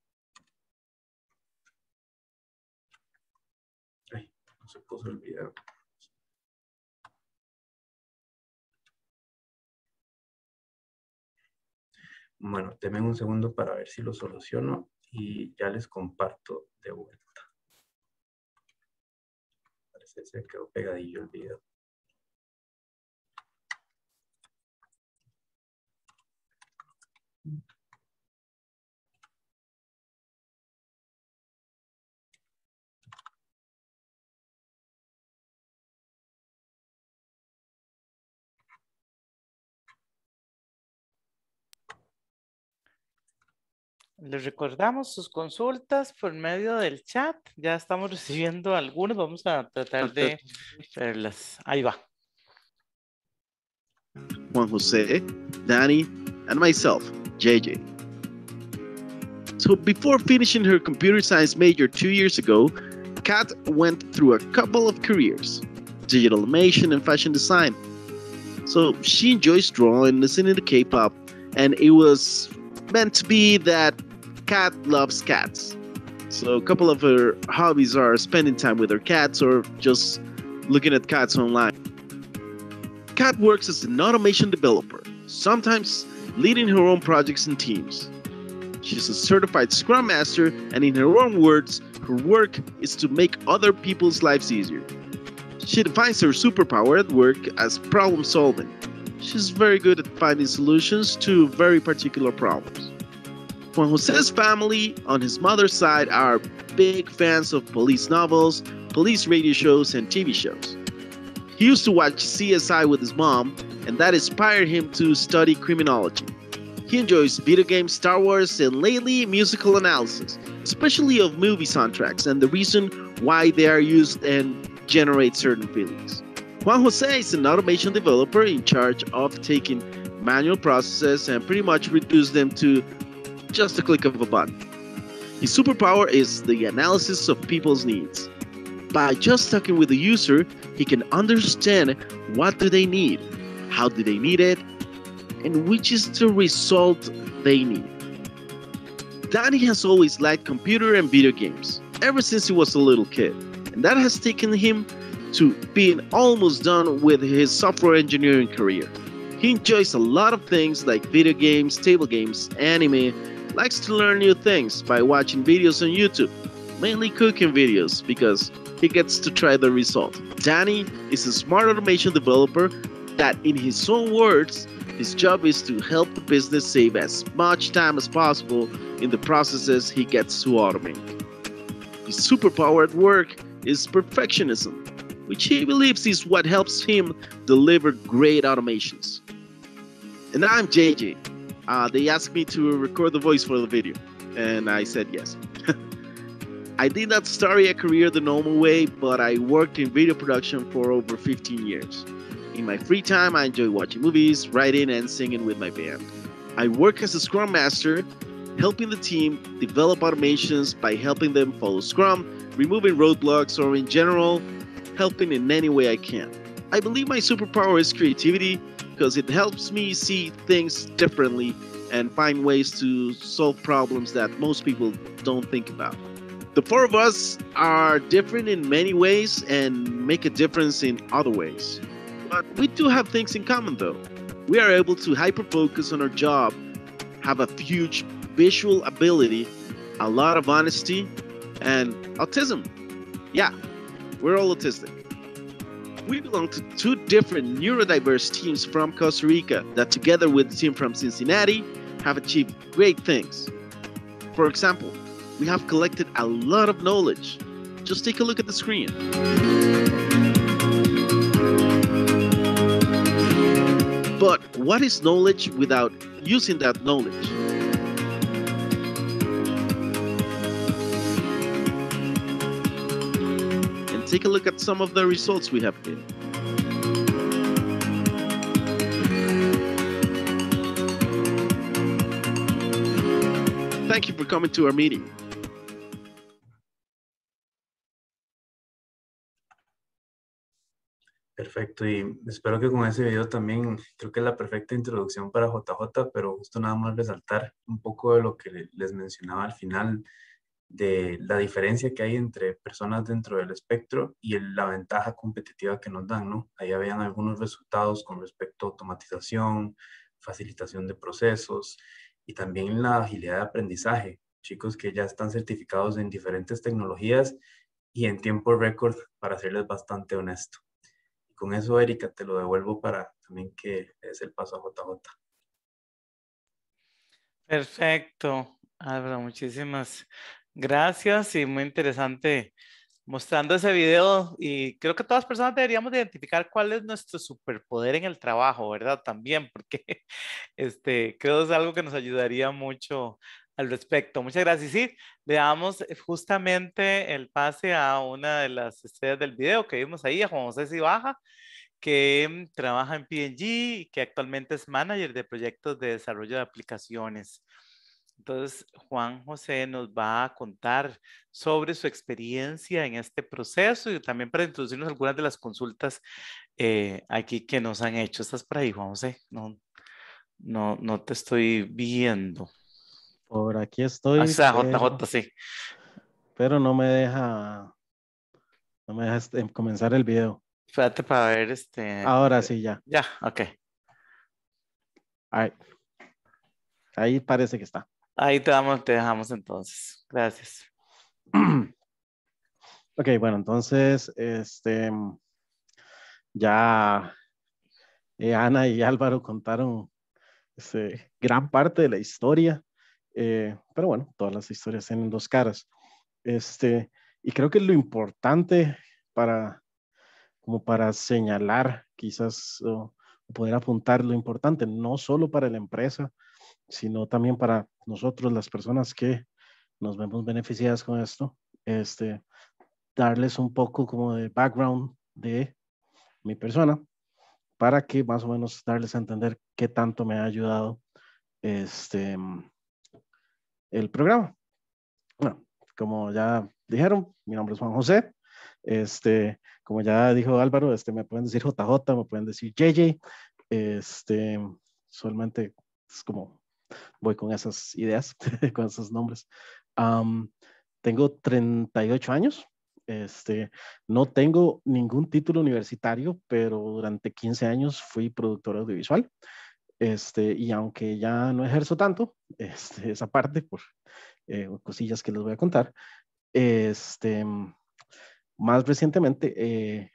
Ay, no se puso el video. Bueno, denme un segundo para ver si lo soluciono y ya les comparto de vuelta. Parece que se quedó pegadillo el video. Les recordamos sus consultas por medio del chat. Ya estamos recibiendo algunos. Vamos a tratar de verlas. Ahí va. Juan Jose, Danny, and myself, JJ. So before finishing her computer science major two years ago, Kat went through a couple of careers, digital animation and fashion design. So she enjoys drawing, listening to K-pop, and it was meant to be that cat loves cats. So a couple of her hobbies are spending time with her cats or just looking at cats online. Kat works as an automation developer, sometimes leading her own projects and teams. She's a certified Scrum Master, and in her own words, her work is to make other people's lives easier. She defines her superpower at work as problem solving. She's very good at finding solutions to very particular problems. Juan Jose's family on his mother's side are big fans of police novels, police radio shows, and TV shows. He used to watch CSI with his mom, and that inspired him to study criminology. He enjoys video games, Star Wars, and lately musical analysis, especially of movie soundtracks and the reason why they are used and generate certain feelings. Juan Jose is an automation developer in charge of taking manual processes and pretty much reduce them to just a click of a button. His superpower is the analysis of people's needs. By just talking with the user, he can understand what do they need, how do they need it, and which is the result they need. Danny has always liked computer and video games ever since he was a little kid, and that has taken him to being almost done with his software engineering career. He enjoys a lot of things like video games, table games, anime, likes to learn new things by watching videos on YouTube, mainly cooking videos because he gets to try the result. Danny is a smart automation developer that, in his own words, his job is to help the business save as much time as possible in the processes he gets to automate. His superpower at work is perfectionism, which he believes is what helps him deliver great automations. And I'm JJ, uh, they asked me to record the voice for the video, and I said yes. I did not start a career the normal way, but I worked in video production for over 15 years. In my free time, I enjoy watching movies, writing, and singing with my band. I work as a Scrum Master, helping the team develop automations by helping them follow Scrum, removing roadblocks, or in general, helping in any way I can. I believe my superpower is creativity, because it helps me see things differently and find ways to solve problems that most people don't think about. The four of us are different in many ways and make a difference in other ways. But we do have things in common though. We are able to hyper focus on our job, have a huge visual ability, a lot of honesty, and autism. Yeah, we're all autistic. We belong to two different neurodiverse teams from Costa Rica that, together with the team from Cincinnati, have achieved great things. For example, we have collected a lot of knowledge. Just take a look at the screen. But what is knowledge without using that knowledge? take a look at some of the results we have here. Thank you for coming to our meeting. Perfecto, y espero que con ese video también, creo que es la perfecta introducción para JJ, pero justo nada más resaltar un poco de lo que les mencionaba al final, de la diferencia que hay entre personas dentro del espectro y la ventaja competitiva que nos dan, ¿no? Ahí vean algunos resultados con respecto a automatización, facilitación de procesos y también la agilidad de aprendizaje. Chicos que ya están certificados en diferentes tecnologías y en tiempo récord, para serles bastante honesto. Y con eso, Erika, te lo devuelvo para también que es el paso a JJ. Perfecto, Habrá muchísimas Gracias y muy interesante mostrando ese video y creo que todas las personas deberíamos identificar cuál es nuestro superpoder en el trabajo, ¿verdad? También, porque este, creo que es algo que nos ayudaría mucho al respecto. Muchas gracias. Sí, le damos eh, justamente el pase a una de las estrellas del video que vimos ahí, a Juan José Cibaja, que trabaja en PNG y que actualmente es manager de proyectos de desarrollo de aplicaciones. Entonces, Juan José nos va a contar sobre su experiencia en este proceso y también para introducirnos algunas de las consultas eh, aquí que nos han hecho. ¿Estás por ahí, Juan José? No, no, no te estoy viendo. Por aquí estoy. O ah, sea, pero, JJ, sí. Pero no me deja, no me deja este, comenzar el video. Espérate para ver este. Ahora sí, ya. Ya, ok. Ahí parece que está. Ahí te, te dejamos entonces. Gracias. Ok, bueno, entonces, este, mm, ya eh, Ana y Álvaro contaron este, gran parte de la historia, eh, pero bueno, todas las historias tienen dos caras. Este, y creo que lo importante para, como para señalar, quizás, o, poder apuntar lo importante, no solo para la empresa, sino también para nosotros, las personas que nos vemos beneficiadas con esto, este, darles un poco como de background de mi persona para que más o menos darles a entender qué tanto me ha ayudado este, el programa. Bueno, como ya dijeron, mi nombre es Juan José. Este, como ya dijo Álvaro, este, me pueden decir JJ, me pueden decir JJ. Este, solamente es como voy con esas ideas, con esos nombres. tengo 38 años. Este, no tengo ningún título universitario, pero durante 15 años fui productor audiovisual. Este, y aunque ya no ejerzo tanto, este, esa parte por eh, cosillas que les voy a contar, este, más recientemente, eh,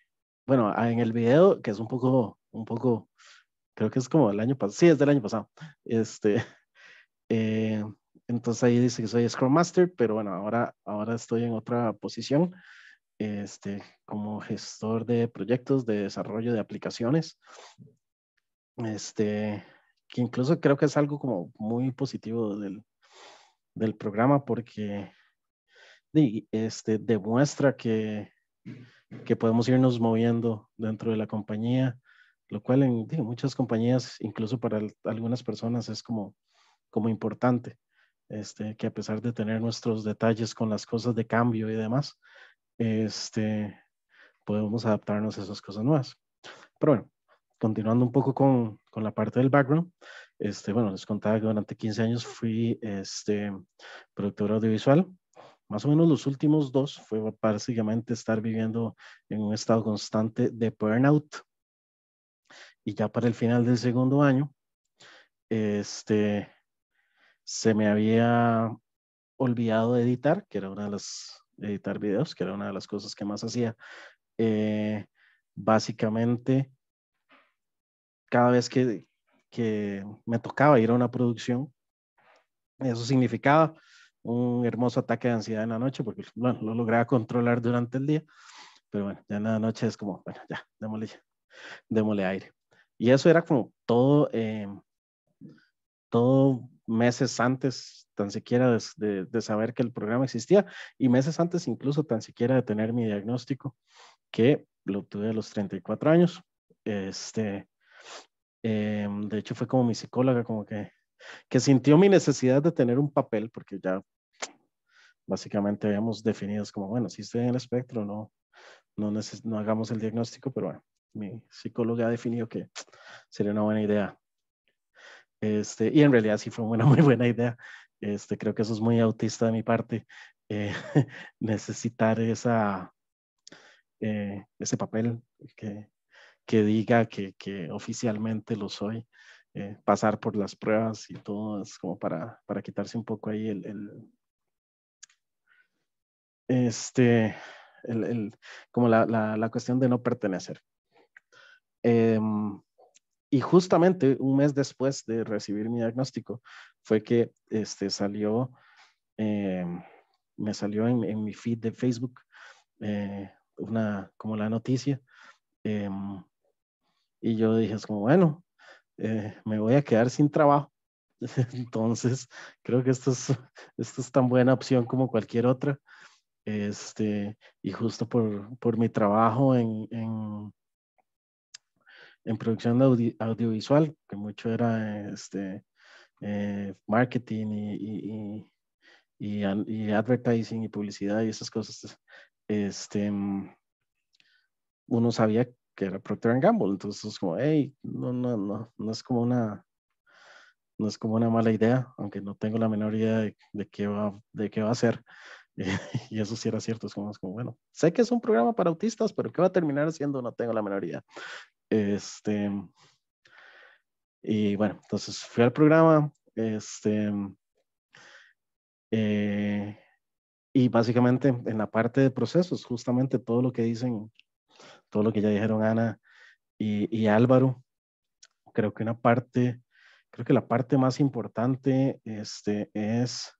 bueno, ah, en el video, que es un poco, un poco, creo que es como el año pasado, sí, es del año pasado, este, eh, entonces ahí dice que soy Scrum Master, pero bueno, ahora, ahora estoy en otra posición este, como gestor de proyectos de desarrollo de aplicaciones. Este, que incluso creo que es algo como muy positivo del, del programa porque este, demuestra que, que podemos irnos moviendo dentro de la compañía, lo cual en muchas compañías, incluso para algunas personas, es como como importante, este, que a pesar de tener nuestros detalles con las cosas de cambio y demás, este, podemos adaptarnos a esas cosas nuevas. Pero bueno, continuando un poco con, con la parte del background, este, bueno, les contaba que durante 15 años fui este, productor audiovisual. Más o menos los últimos dos fue básicamente estar viviendo en un estado constante de burnout. Y ya para el final del segundo año, este, se me había olvidado editar, que era una de las, editar videos, que era una de las cosas que más hacía. Eh, básicamente, cada vez que, me tocaba ir a una producción, eso significaba un hermoso ataque de ansiedad en la noche, porque bueno, lo lograba controlar durante el día, pero bueno, ya en la noche es como, bueno, ya, démosle, démosle aire. Y eso era como todo, eh, todo meses antes tan siquiera de, saber que el programa existía y meses antes incluso tan siquiera de tener mi diagnóstico, que lo obtuve a los 34 años. Este, em, de hecho, fue como mi psicóloga, como que, que sintió mi necesidad de tener un papel, porque ya básicamente habíamos definido como, bueno, si estoy en el espectro, no, no, no hagamos el diagnóstico, pero bueno, mi psicóloga ha definido que sería una buena idea este, y en realidad sí fue una muy buena idea. Este, creo que eso es muy autista de mi parte, eh, necesitar esa, eh, ese papel que, diga que, oficialmente lo soy, eh, pasar por las pruebas y todo, es como para, quitarse un poco ahí el, este, el, como la, cuestión de no pertenecer. Em, y justamente un mes después de recibir mi diagnóstico fue que este, salió, eh, me salió en, mi feed de Facebook eh, una, como la noticia. Eh, y yo dije, es como, bueno, me voy a quedar sin trabajo. Entonces, creo que esto es, esto es tan buena opción como cualquier otra. Este, y justo por, por mi trabajo en en producción audiovisual, que mucho era este, eh, marketing y, y, y, advertising y publicidad y esas cosas, este, mm, uno sabía que era Procter Gamble, entonces como, hey, no, no, no, no es como una, no es como una mala idea, aunque no tengo la menor idea de, qué, va, de qué va a ser. Y eso sí era cierto, es como, como, bueno, sé que es un programa para autistas, pero qué va a terminar siendo no tengo la menor idea. Este, y bueno, entonces fui al programa, este, eh, y básicamente en la parte de procesos, justamente todo lo que dicen, todo lo que ya dijeron Ana y, Álvaro, creo que una parte, creo que la parte más importante este, es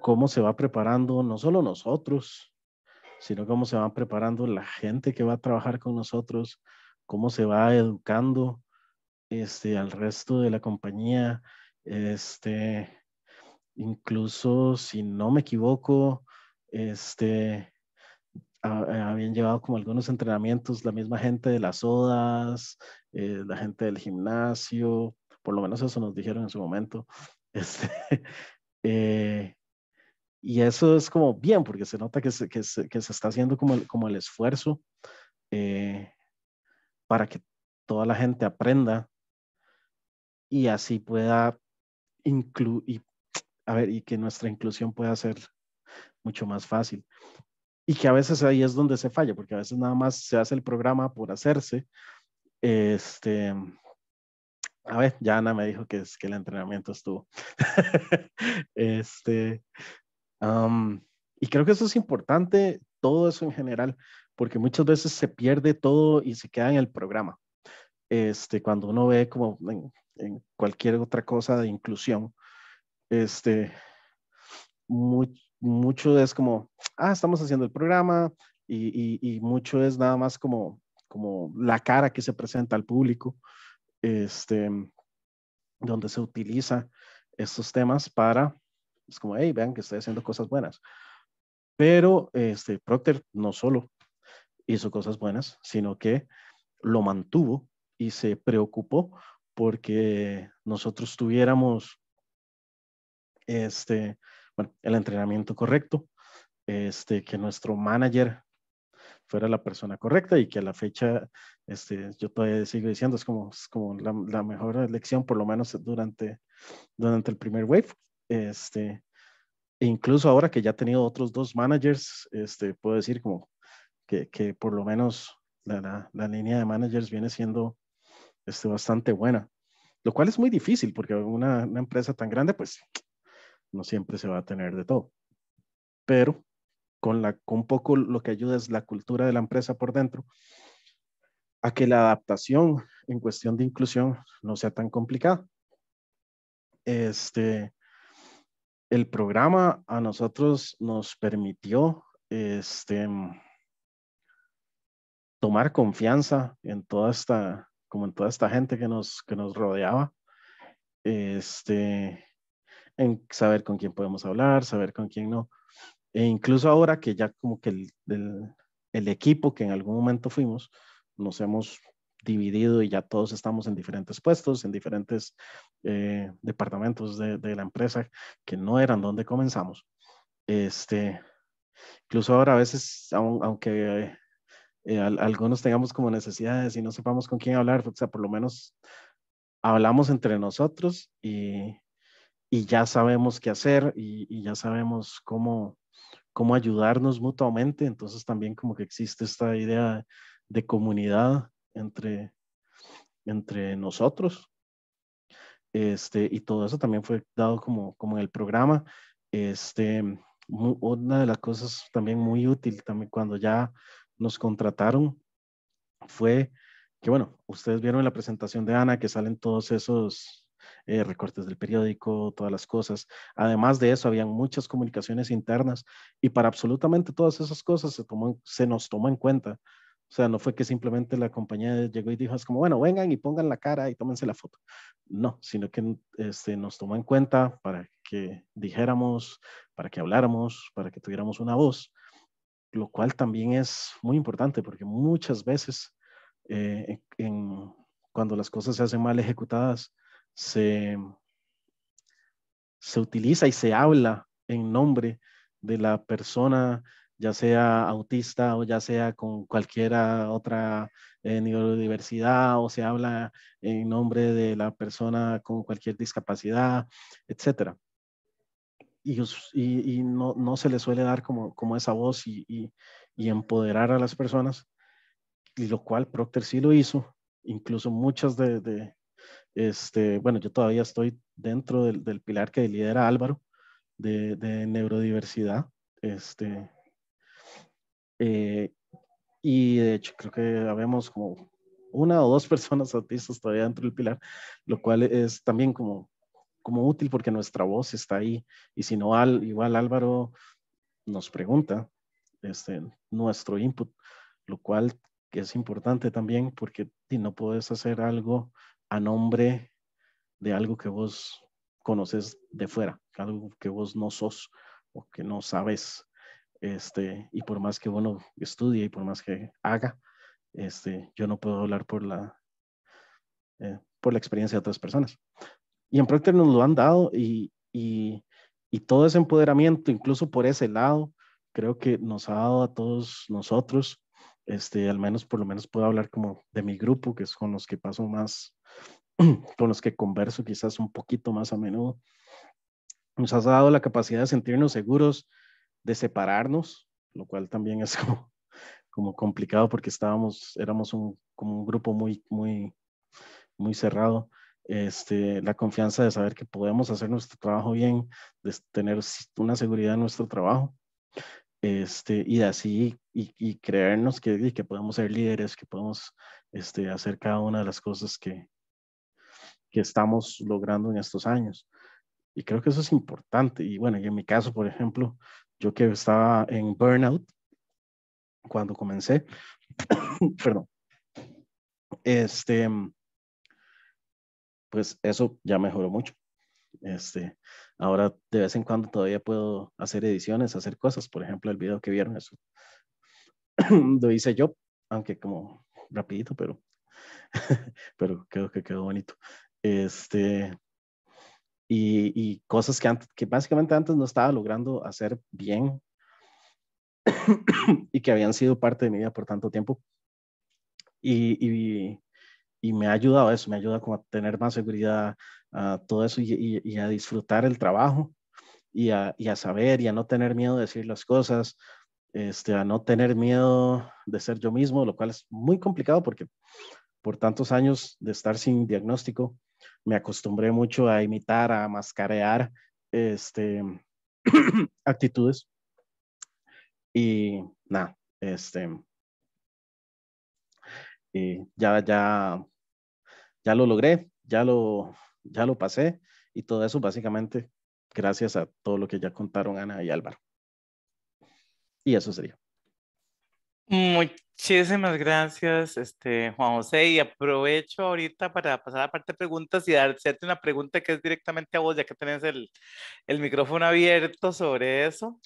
cómo se va preparando no solo nosotros, sino cómo se van preparando la gente que va a trabajar con nosotros, cómo se va educando este, al resto de la compañía. Este, incluso, si no me equivoco, este, habían llevado como algunos entrenamientos la misma gente de las odas, eh, la gente del gimnasio, por lo menos eso nos dijeron en su momento. Este, eh, y eso es como bien, porque se nota que se, está haciendo como el, como el esfuerzo eh, para que toda la gente aprenda y así pueda incluir, a ver, y que nuestra inclusión pueda ser mucho más fácil. Y que a veces ahí es donde se falla, porque a veces nada más se hace el programa por hacerse. Este, a ver, ya Ana me dijo que, es, que el entrenamiento estuvo. este, y creo que eso es importante, todo eso en general, porque muchas veces se pierde todo y se queda en el programa. Este, cuando uno ve como en, cualquier otra cosa de inclusión, este, mucho es como, ah, estamos haciendo el programa y, y, mucho es nada más como, como la cara que se presenta al público, este, donde se utiliza estos temas para es como, hey, vean que estoy haciendo cosas buenas. Pero este, Procter no solo hizo cosas buenas, sino que lo mantuvo y se preocupó porque nosotros tuviéramos este, el entrenamiento correcto, este, que nuestro manager fuera la persona correcta y que a la fecha este, yo todavía sigo diciendo es como, como la, mejor elección por lo menos durante, durante el primer wave este, e incluso ahora que ya ha tenido otros dos managers, este, puedo decir como que, por lo menos la, línea de managers viene siendo este, bastante buena, lo cual es muy difícil porque una, una empresa tan grande, pues no siempre se va a tener de todo. Pero con, la, con un poco lo que ayuda es la cultura de la empresa por dentro, a que la adaptación en cuestión de inclusión no sea tan complicada. Este, el programa a nosotros nos permitió este, tomar confianza en toda esta, como en toda esta gente que nos, que nos rodeaba, este, en saber con quién podemos hablar, saber con quién no. E incluso ahora que ya como que el, el, el equipo que en algún momento fuimos, nos hemos dividido y ya todos estamos en diferentes puestos, en diferentes eh, departamentos de, la empresa que no eran donde comenzamos. Este, incluso ahora a veces, aunque eh, algunos tengamos como necesidades y no sepamos con quién hablar, o sea, por lo menos hablamos entre nosotros y, ya sabemos qué hacer y, ya sabemos cómo, cómo ayudarnos mutuamente. Entonces también como que existe esta idea de comunidad entre, nosotros. Este, y todo eso también fue dado como, como en el programa. Este, una de las cosas también muy útil también cuando ya nos contrataron fue que, bueno, ustedes vieron en la presentación de Ana que salen todos esos eh, recortes del periódico, todas las cosas. Además de eso, habían muchas comunicaciones internas y para absolutamente todas esas cosas se, se nos tomó en cuenta o sea, no fue que simplemente la compañía llegó y dijo, es como, bueno, vengan y pongan la cara y tómense la foto. No, sino que mm, este, nos tomó en cuenta para que dijéramos, para que habláramos, para que tuviéramos una voz, lo cual también es muy importante porque muchas veces eh, cuando las cosas se hacen mal ejecutadas, se, se utiliza y se habla en nombre de la persona ya sea autista o ya sea con cualquiera otra eh, neurodiversidad o se habla en nombre de la persona con cualquier discapacidad, etc. Y, y, no, no, se le suele dar como, como esa voz y, y empoderar a las personas, y lo cual Procter sí lo hizo, incluso muchas de, de este, bueno, yo todavía estoy dentro del, del pilar que lidera Álvaro de, de neurodiversidad. Este, eh, y de hecho creo que habemos como una o dos personas autistas todavía dentro del pilar, lo cual es también como, como útil porque nuestra voz está ahí. Y si no, al, igual Álvaro nos pregunta este, nuestro input, lo cual es importante también porque no puedes hacer algo a nombre de algo que vos conoces de fuera, algo que vos no sos o que no sabes. Este, y por más que uno estudie y por más que haga, este, yo no puedo hablar por la, eh, por la experiencia de otras personas. Y en Procter nos lo han dado y, y, todo ese empoderamiento, incluso por ese lado, creo que nos ha dado a todos nosotros, este, al menos por lo menos puedo hablar como de mi grupo, que es con los que paso más, con los que converso quizás un poquito más a menudo. Nos ha dado la capacidad de sentirnos seguros, de separarnos, lo cual también es como, complicado porque estábamos, éramos un, como un grupo muy, muy, muy cerrado. Este, la confianza de saber que podemos hacer nuestro trabajo bien, de tener una seguridad en nuestro trabajo, este, y así, y, creernos que, que podemos ser líderes, que podemos este, hacer cada una de las cosas que, que estamos logrando en estos años. Y creo que eso es importante. Y bueno, en mi caso, por ejemplo, yo que estaba en burnout cuando comencé, perdón, este, pues eso ya mejoró mucho. Este, ahora de vez en cuando todavía puedo hacer ediciones, hacer cosas. Por ejemplo, el video que vieron, eso lo hice yo, aunque como rapidito, pero, pero creo que quedó bonito. Este, y, cosas que, básicamente antes no estaba logrando hacer bien y que habían sido parte de mi vida por tanto tiempo. Y, me ha ayudado eso, me ayuda como a tener más seguridad, a todo eso y, a disfrutar el trabajo y a, a saber y a no tener miedo de decir las cosas, este, a no tener miedo de ser yo mismo, lo cual es muy complicado porque por tantos años de estar sin diagnóstico, me acostumbré mucho a imitar, a mascarear este, actitudes. Y nada, este, ya, ya, ya lo logré, ya lo, ya lo pasé y todo eso básicamente gracias a todo lo que ya contaron Ana y Álvaro. Y eso sería. Muchísimas gracias, este, Juan José, y aprovecho ahorita para pasar a la parte de preguntas y hacerte una pregunta que es directamente a vos, ya que tenés el, micrófono abierto sobre eso,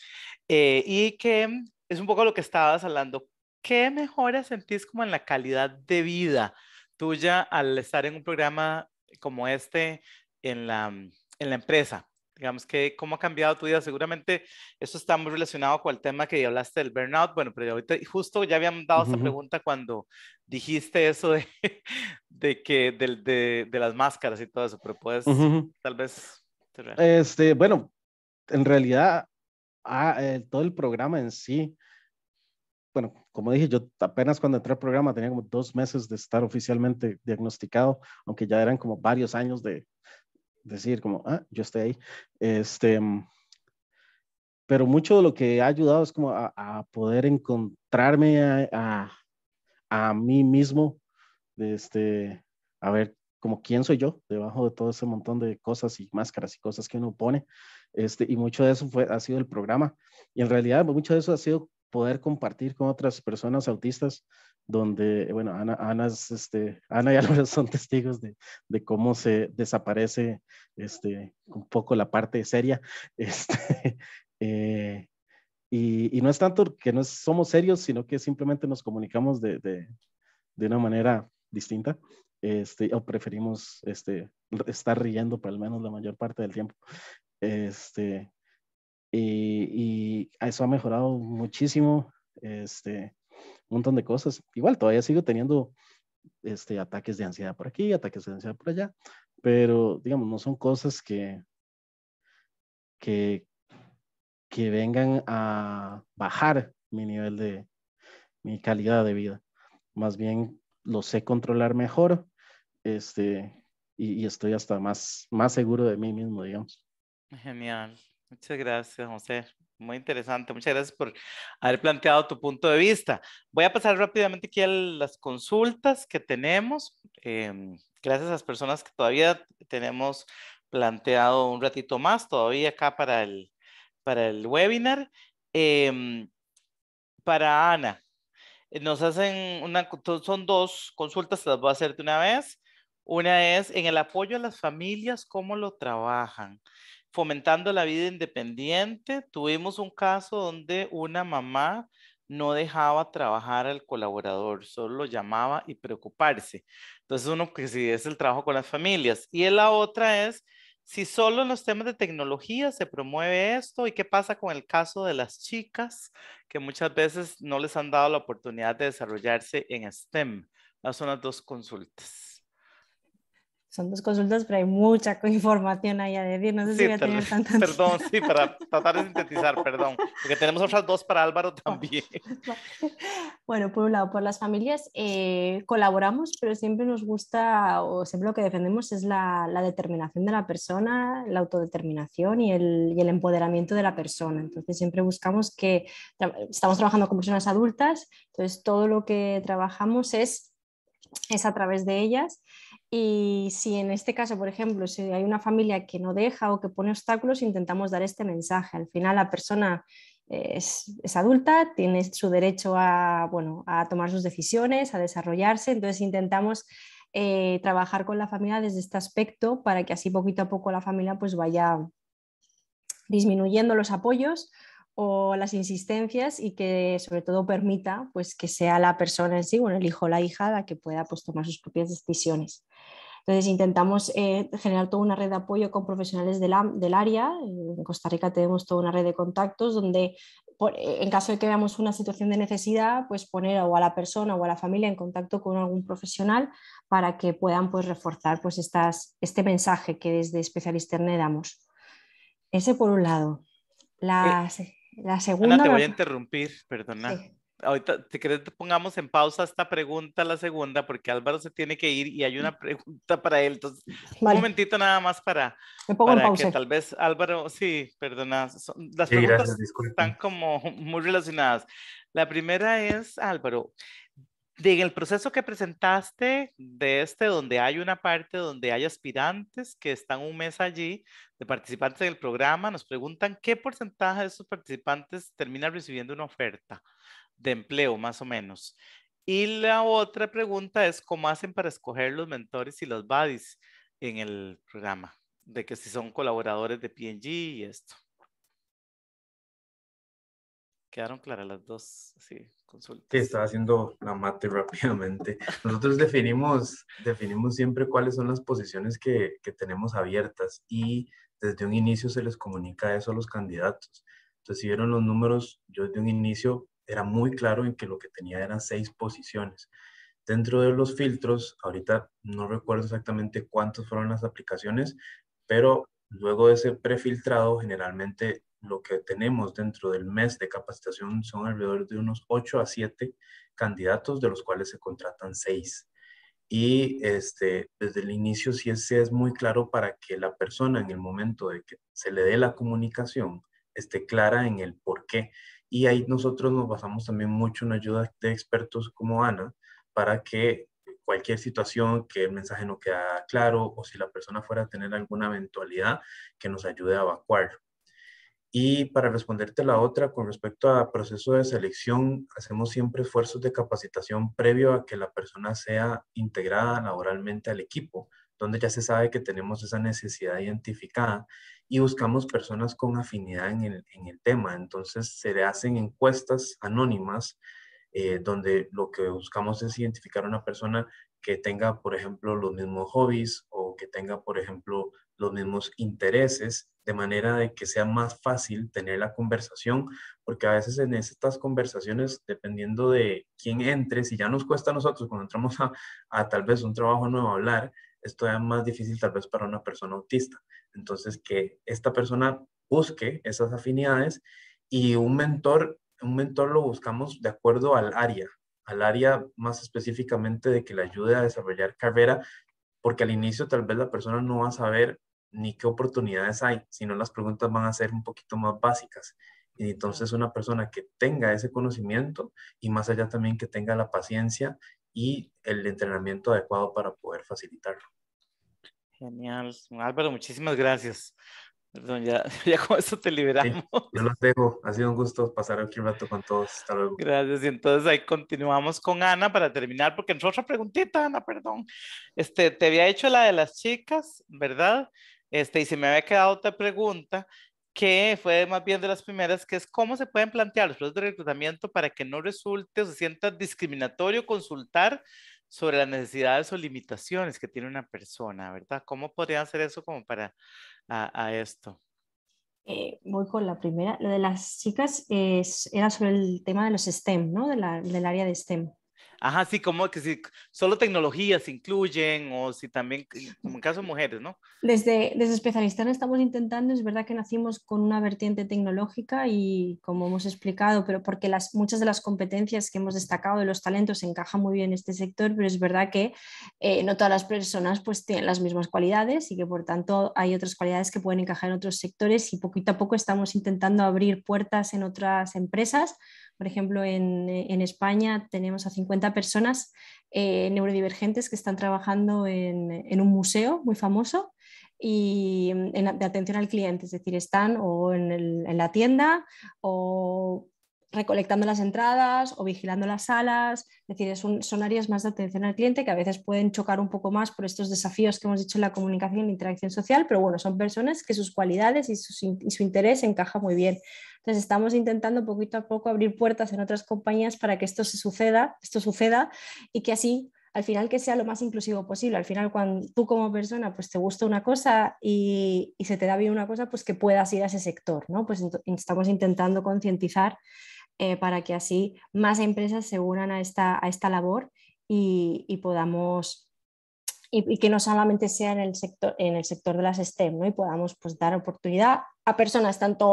eh, y que es un poco lo que estabas hablando. ¿Qué mejora sentís como en la calidad de vida tuya al estar en un programa como este en la empresa? Digamos que, ¿cómo ha cambiado tu vida? Seguramente eso está muy relacionado con el tema que hablaste del burnout. Bueno, pero ahorita justo ya habían dado esa pregunta cuando dijiste eso de, de que, de, de, las máscaras y todo eso, pero puedes tal vez... Este, bueno, en realidad, ah, eh, todo el programa en sí, bueno, como dije, yo apenas cuando entré al programa tenía como dos meses de estar oficialmente diagnosticado, aunque ya eran como varios años de, decir como, ah, yo estoy ahí. Este, pero mucho de lo que ha ayudado es como a, poder encontrarme a, a, mí mismo, este, a ver como quién soy yo debajo de todo ese montón de cosas y máscaras y cosas que uno pone. Este, y mucho de eso fue, ha sido el programa. Y en realidad mucho de eso ha sido poder compartir con otras personas autistas, donde, bueno, Ana, este, Ana y Álvaro son testigos de, de, cómo se desaparece este, un poco la parte seria. Este, eh, y, y, no es tanto que no somos serios, sino que simplemente nos comunicamos de, de, de una manera distinta. Este, o preferimos este, estar riendo por al menos la mayor parte del tiempo. Este, y, eso ha mejorado muchísimo, este, un montón de cosas. Igual todavía sigo teniendo este, ataques de ansiedad por aquí, ataques de ansiedad por allá, pero digamos, no son cosas que, que, que vengan a bajar mi nivel de, mi calidad de vida. Más bien lo sé controlar mejor este, y, y estoy hasta más, más seguro de mí mismo, digamos. Genial, Muchas gracias, José. Muy interesante. Muchas gracias por haber planteado tu punto de vista. Voy a pasar rápidamente aquí a las consultas que tenemos. Em, gracias a las personas que todavía tenemos planteado un ratito más, todavía acá para el, para el webinar. Em, para Ana, eh, nos hacen una, son dos consultas, las voy a hacer de una vez. Una es en el apoyo a las familias, ¿cómo lo trabajan? fomentando la vida independiente, tuvimos un caso donde una mamá no dejaba trabajar al colaborador, solo llamaba y preocuparse. Entonces uno que sí es el trabajo con las familias y la otra es si solo en los temas de tecnología se promueve esto y qué pasa con el caso de las chicas que muchas veces no les han dado la oportunidad de desarrollarse en STEM. Las son las dos consultas son dos consultas, pero hay mucha información ahí a decir. No sé si voy a tener tantas Perdón, sí, para tratar de sintetizar, perdón, porque tenemos otras dos para Álvaro también. Bueno, por un lado, por las familias eh, colaboramos, pero siempre nos gusta, o siempre lo que defendemos es la, la determinación de la persona, la autodeterminación y el, empoderamiento de la persona. Entonces, siempre buscamos que estamos trabajando con personas adultas, entonces todo lo que trabajamos es, es a través de ellas y si en este caso, por ejemplo, si hay una familia que no deja o que pone obstáculos, intentamos dar este mensaje. Al final la persona eh, es, adulta, tiene su derecho a, tomar sus decisiones, a desarrollarse, entonces intentamos eh, trabajar con la familia desde este aspecto para que así poquito a poco la familia pues, vaya disminuyendo los apoyos o las insistencias y que sobre todo permita pues, que sea la persona en sí, bueno, el hijo o la hija la que pueda pues, tomar sus propias decisiones. Entonces intentamos eh, generar toda una red de apoyo con profesionales del área. En Costa Rica tenemos toda una red de contactos donde eh, en caso de que veamos una situación de necesidad, pues poner o a la persona o a la familia en contacto con algún profesional para que puedan pues, reforzar pues, estas, este mensaje que desde Especialisterne damos. Ese por un lado. La, eh, segunda... Ana, te voy a interrumpir, perdona ahorita te crees que pongamos en pausa esta pregunta, la segunda, porque Álvaro se tiene que ir y hay una pregunta para él. un momentito nada más para, que tal vez Álvaro, sí, perdona, las preguntas están como muy relacionadas. La primera es, Álvaro, de el proceso que presentaste de este, donde hay una parte donde hay aspirantes que están un mes allí, de participantes del programa, nos preguntan qué porcentaje de esos participantes termina recibiendo una oferta de empleo, más o menos. Y la otra pregunta es, ¿cómo hacen para escoger los mentores y los buddies en el programa? De que si son colaboradores de PNG y esto. Quedaron claras las dos sí, consultas. Sí, estaba haciendo la mate rápidamente. Nosotros definimos, definimos siempre cuáles son las posiciones que, que tenemos abiertas y desde un inicio se les comunica eso a los candidatos. Entonces, si vieron los números, yo desde un inicio era muy claro en que lo que tenía eran seis posiciones. Dentro de los filtros, ahorita no recuerdo exactamente cuántas fueron las aplicaciones, pero luego de ese prefiltrado, generalmente lo que tenemos dentro del mes de capacitación son alrededor de unos 8 a siete candidatos, de los cuales se contratan seis. Y este, desde el inicio sí es, es muy claro para que la persona en el momento de que se le dé la comunicación esté clara en el por qué. Y ahí nosotros nos basamos también mucho en ayuda de expertos como Ana para que cualquier situación que el mensaje no queda claro o si la persona fuera a tener alguna eventualidad que nos ayude a evacuarlo. Y para responderte la otra, con respecto a proceso de selección, hacemos siempre esfuerzos de capacitación previo a que la persona sea integrada laboralmente al equipo, donde ya se sabe que tenemos esa necesidad identificada y buscamos personas con afinidad en el, tema. Entonces se le hacen encuestas anónimas eh, donde lo que buscamos es identificar a una persona que tenga, por ejemplo, los mismos hobbies o que tenga, por ejemplo, los mismos intereses, de manera de que sea más fácil tener la conversación, porque a veces en estas conversaciones, dependiendo de quién entre, si ya nos cuesta a nosotros cuando entramos a, a tal vez un trabajo nuevo hablar, es más difícil tal vez para una persona autista. Entonces, que esta persona busque esas afinidades y un mentor, un mentor lo buscamos de acuerdo al área, al área más específicamente de que le ayude a desarrollar carrera, porque al inicio tal vez la persona no va a saber ni qué oportunidades hay, sino las preguntas van a ser un poquito más básicas. Y entonces una persona que tenga ese conocimiento y más allá también que tenga la paciencia y el entrenamiento adecuado para poder facilitarlo. Genial. Álvaro, muchísimas gracias. Perdón, ya, ya con eso te liberamos. yo los dejo. Ha sido un gusto pasar aquí un rato con todos. Hasta luego. Gracias. Y entonces ahí continuamos con Ana para terminar, porque entró otra preguntita, Ana, perdón. Este, te había hecho la de las chicas, ¿verdad? Este, y se me había quedado otra pregunta que fue más bien de las primeras, que es cómo se pueden plantear los procesos de reclutamiento para que no resulte o se sienta discriminatorio consultar sobre las necesidades o limitaciones que tiene una persona, ¿verdad? ¿Cómo podrían hacer eso como para a, esto? Eh, voy con la primera. Lo de las chicas era sobre el tema de los STEM, ¿no? del área de STEM. Ajá, sí, como que si solo tecnologías incluyen o si también, eh, como en caso de mujeres, ¿no? Desde, desde especialistas estamos intentando, es verdad que nacimos con una vertiente tecnológica y como hemos explicado, pero porque las, muchas de las competencias que hemos destacado de los talentos encajan muy bien en este sector, pero es verdad que eh, no todas las personas pues tienen las mismas cualidades y que por tanto hay otras cualidades que pueden encajar en otros sectores y poquito a poco estamos intentando abrir puertas en otras empresas por ejemplo, eh, en, España tenemos a 50 personas eh, neurodivergentes que están trabajando en, un museo muy famoso y mm, de atención al cliente, es decir, están o en la tienda o recolectando las entradas o vigilando las salas. Es decir, son áreas más de atención al cliente que a veces pueden chocar un poco más por estos desafíos que hemos dicho en la comunicación e interacción social, pero bueno, son personas que sus cualidades y, su interés encaja muy bien. Entonces estamos intentando poquito a poco abrir puertas en otras compañías para que esto se suceda, esto suceda y que así al final que sea lo más inclusivo posible. Al final, cuando tú como persona pues te gusta una cosa y, se te da bien una cosa, pues que puedas ir a ese sector, Pues estamos intentando concientizar eh, para que así más empresas se unan a esta, a esta labor y, podamos y, que no solamente sea en el sector, en el sector de las STEM, y podamos pues, dar oportunidad a personas, tanto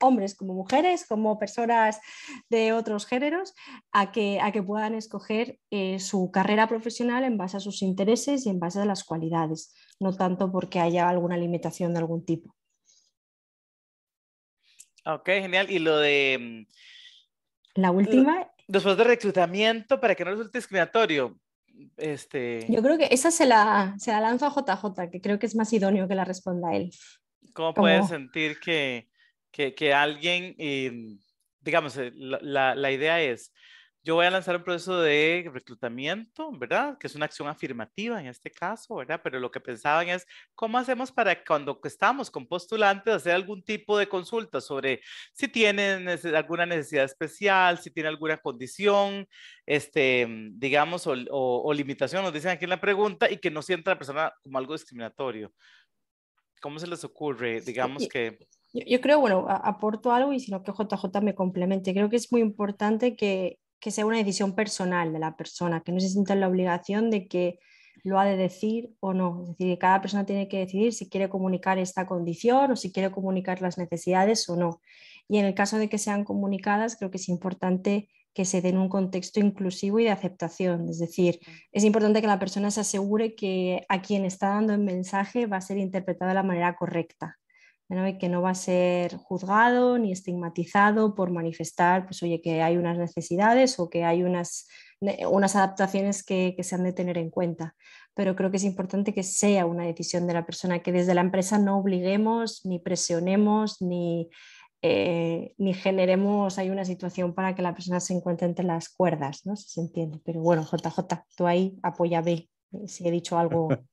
hombres como mujeres, como personas de otros géneros, a que, puedan escoger eh, su carrera profesional en base a sus intereses y en base a las cualidades, no tanto porque haya alguna limitación de algún tipo. Ok, genial. Y lo de mm, la última. Después de reclutamiento, para que no resulte discriminatorio. Este... Yo creo que esa se la, se la lanzo a JJ, que creo que es más idóneo que la responda él. ¿Cómo, puedes sentir que, que, alguien, y digamos, eh, la, la idea es, yo voy a lanzar un proceso de reclutamiento, ¿verdad? Que es una acción afirmativa en este caso, ¿verdad? Pero lo que pensaban es, ¿cómo hacemos para cuando estamos con postulantes hacer algún tipo de consulta sobre si tienen alguna necesidad especial, si tienen alguna condición, este, mm, digamos, o, limitación, nos dicen aquí en la pregunta, y que no sienta la persona como algo discriminatorio. ¿Cómo se les ocurre, digamos que... yo creo, bueno, aporto algo y si no que JJ me complemente. Creo que es muy importante que que sea una decisión personal de la persona, que no se sienta la obligación de que lo ha de decir o no. Es decir, cada persona tiene que decidir si quiere comunicar esta condición o si quiere comunicar las necesidades o no. Y en el caso de que sean comunicadas, creo que es importante que se den un contexto inclusivo y de aceptación. Es decir, es importante que la persona se asegure que a quien está dando el mensaje va a ser interpretado de la manera correcta que no va a ser juzgado ni estigmatizado por manifestar, pues oye, que hay unas necesidades o que hay unas, unas adaptaciones que, se han de tener en cuenta. Pero creo que es importante que sea una decisión de la persona, que desde la empresa no obliguemos, ni presionemos, ni, eh, ni generemos hay una situación para que la persona se encuentre entre las cuerdas, ¿no? Si se entiende. Pero bueno, JJ, tú ahí apoya B, si he dicho algo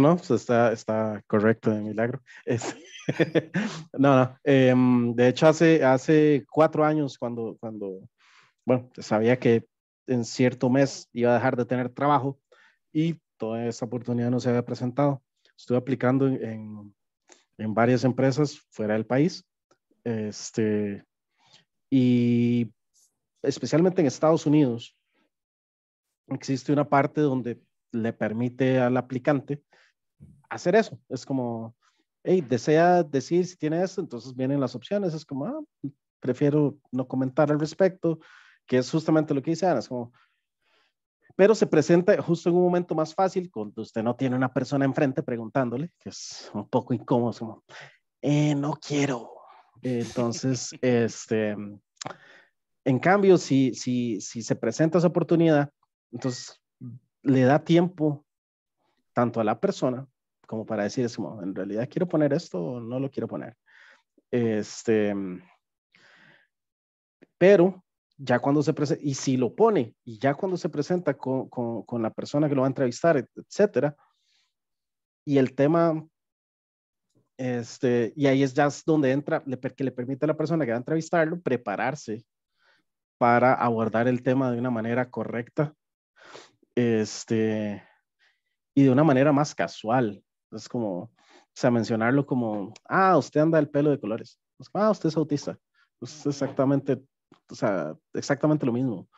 No, no, pues, está, está correcto, de milagro. no, no. Em, de hecho, hace, hace cuatro años, cuando, cuando, bueno, sabía que en cierto mes iba a dejar de tener trabajo y toda esa oportunidad no se había presentado. Estuve aplicando en, en, en varias empresas fuera del país. Este, y especialmente en Estados Unidos, existe una parte donde le permite al aplicante hacer eso. Es como, hey, desea decir si tiene eso entonces vienen las opciones. Es como, ah, prefiero no comentar al respecto, que es justamente lo que dice Ana. Es como, pero se presenta justo en un momento más fácil cuando usted no tiene una persona enfrente preguntándole, que es un poco incómodo, es como, eh, no quiero. Entonces, este, en cambio, si, si, si se presenta esa oportunidad, entonces le da tiempo tanto a la persona como para decir, es como, en realidad quiero poner esto o no lo quiero poner. Este, mm, pero ya cuando se presenta, y si lo pone, y ya cuando se presenta con, con, con la persona que lo va a entrevistar, etcétera, y el tema, este, y ahí es ya donde entra, que le permite a la persona que va a entrevistarlo prepararse para abordar el tema de una manera correcta, este, y de una manera más casual, es como, o sea, mencionarlo como, ah, usted anda el pelo de colores. ah, usted es autista. Pues exactamente, o sea, exactamente lo mismo.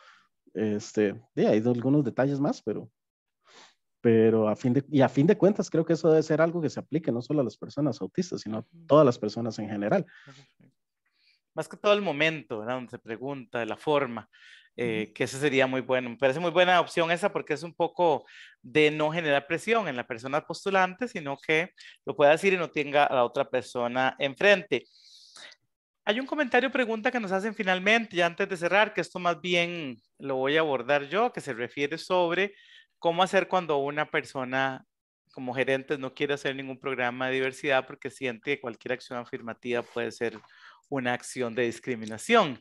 Este, yeah, hay algunos detalles más, pero, pero a fin de, y a fin de cuentas creo que eso debe ser algo que se aplique no solo a las personas autistas, sino a todas las personas en general. Más que todo el momento, ¿verdad? Donde se pregunta, la forma. Eh, que eso sería muy bueno. Me parece muy buena opción esa porque es un poco de no generar presión en la persona postulante, sino que lo pueda decir y no tenga a la otra persona enfrente. Hay un comentario, pregunta que nos hacen finalmente, ya antes de cerrar, que esto más bien lo voy a abordar yo, que se refiere sobre cómo hacer cuando una persona como gerente no quiere hacer ningún programa de diversidad porque siente que cualquier acción afirmativa puede ser una acción de discriminación.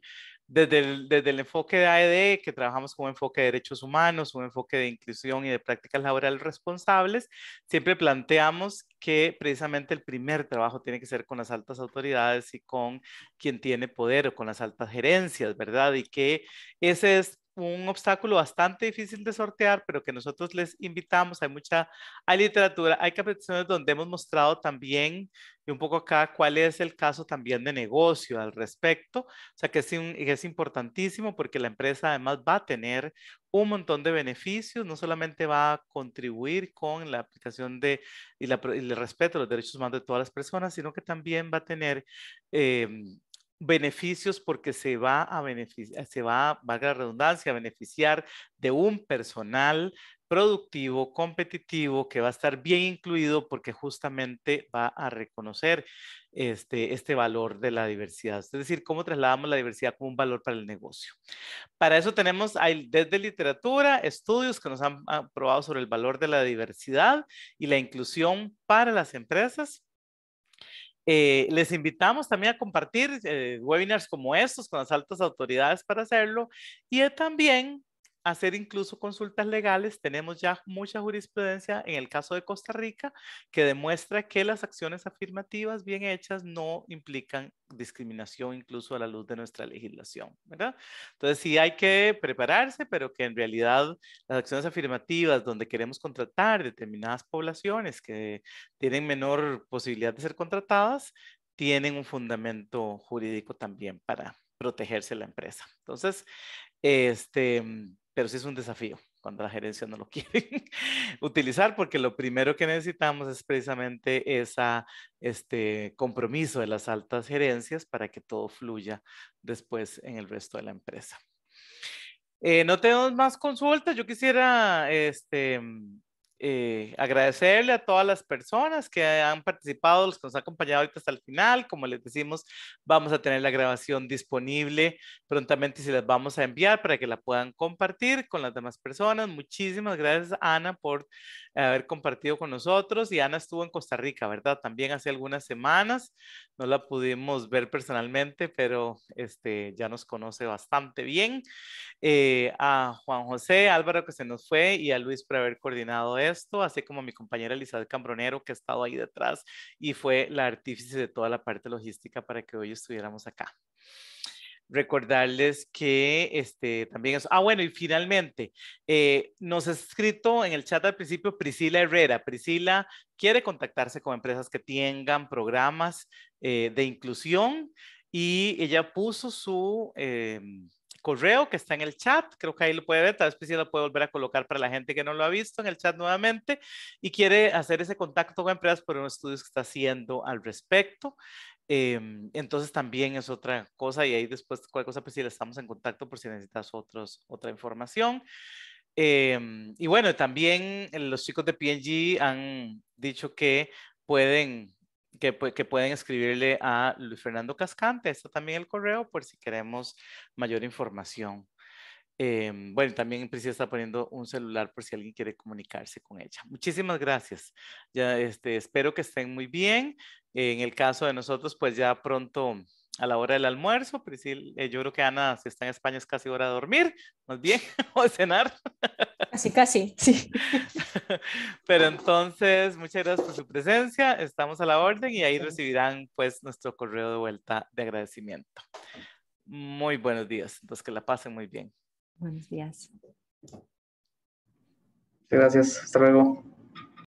Desde el, enfoque de AED, que trabajamos con un enfoque de derechos humanos, un enfoque de inclusión y de prácticas laborales responsables, siempre planteamos que precisamente el primer trabajo tiene que ser con las altas autoridades y con quien tiene poder o con las altas gerencias, ¿verdad? Y que ese es un obstáculo bastante difícil de sortear, pero que nosotros les invitamos. Hay mucha, hay literatura, hay capacitaciones donde hemos mostrado también, y un poco acá, cuál es el caso también de negocio al respecto. O sea, que es, un, es importantísimo porque la empresa además va a tener un montón de beneficios, no solamente va a contribuir con la aplicación de, y, el respeto a los derechos humanos de todas las personas, sino que también va a tener... Eh, beneficios porque se va a beneficiar, eh, se va, valga la redundancia, a beneficiar de un personal productivo, competitivo, que va a estar bien incluido porque justamente va a reconocer este, este valor de la diversidad. Es decir, cómo trasladamos la diversidad como un valor para el negocio. Para eso tenemos desde literatura estudios que nos han probado sobre el valor de la diversidad y la inclusión para las empresas eh, les invitamos también a compartir eh, webinars como estos con las altas autoridades para hacerlo y también hacer incluso consultas legales. Tenemos ya mucha jurisprudencia en el caso de Costa Rica que demuestra que las acciones afirmativas bien hechas no implican discriminación incluso a la luz de nuestra legislación, ¿verdad? Entonces sí hay que prepararse, pero que en realidad las acciones afirmativas donde queremos contratar determinadas poblaciones que tienen menor posibilidad de ser contratadas, tienen un fundamento jurídico también para protegerse la empresa. Entonces, este, pero sí es un desafío cuando la gerencia no lo quiere utilizar, porque lo primero que necesitamos es precisamente ese este, compromiso de las altas gerencias para que todo fluya después en el resto de la empresa. Eh, no tenemos más consultas. Yo quisiera este, eh, agradecerle a todas las personas que han participado, los que nos han acompañado hasta el final. Como les decimos, vamos a tener la grabación disponible prontamente y se las vamos a enviar para que la puedan compartir con las demás personas. Muchísimas gracias, Ana, por haber compartido con nosotros. Y Ana estuvo en Costa Rica, ¿verdad? También hace algunas semanas. No la pudimos ver personalmente, pero este, ya nos conoce bastante bien. Eh, a Juan José Álvaro, que se nos fue, y a Luis por haber coordinado esto, así como a mi compañera Elizabeth Cambronero, que ha estado ahí detrás y fue la artífice de toda la parte logística para que hoy estuviéramos acá recordarles que este, también es... Ah, bueno, y finalmente, eh, nos ha escrito en el chat al principio Priscila Herrera. Priscila quiere contactarse con empresas que tengan programas eh, de inclusión y ella puso su... Eh, correo que está en el chat, creo que ahí lo puede ver, tal vez Priscila puede volver a colocar para la gente que no lo ha visto en el chat nuevamente y quiere hacer ese contacto con empresas por unos estudios que está haciendo al respecto. Em, entonces también es otra cosa y ahí después cualquier cosa, pues si le estamos en contacto por si necesitas otros, otra información. Em, y bueno, también eh, los chicos de PNG han dicho que pueden, que, que, pueden escribirle a Luis Fernando Cascante, está también el correo por si queremos mayor información. Em, bueno, también Priscila está poniendo un celular por si alguien quiere comunicarse con ella. Muchísimas gracias. Ya este, espero que estén muy bien. en el caso de nosotros, pues ya pronto a la hora del almuerzo. Priscila, eh, yo creo que Ana, si está en España, es casi hora de dormir, más bien, o de cenar. Así casi, sí. Pero entonces, muchas gracias por su presencia. Estamos a la orden y ahí recibirán pues nuestro correo de vuelta de agradecimiento. Muy buenos días. Entonces, que la pasen muy bien. Buenos días. gracias. Hasta luego.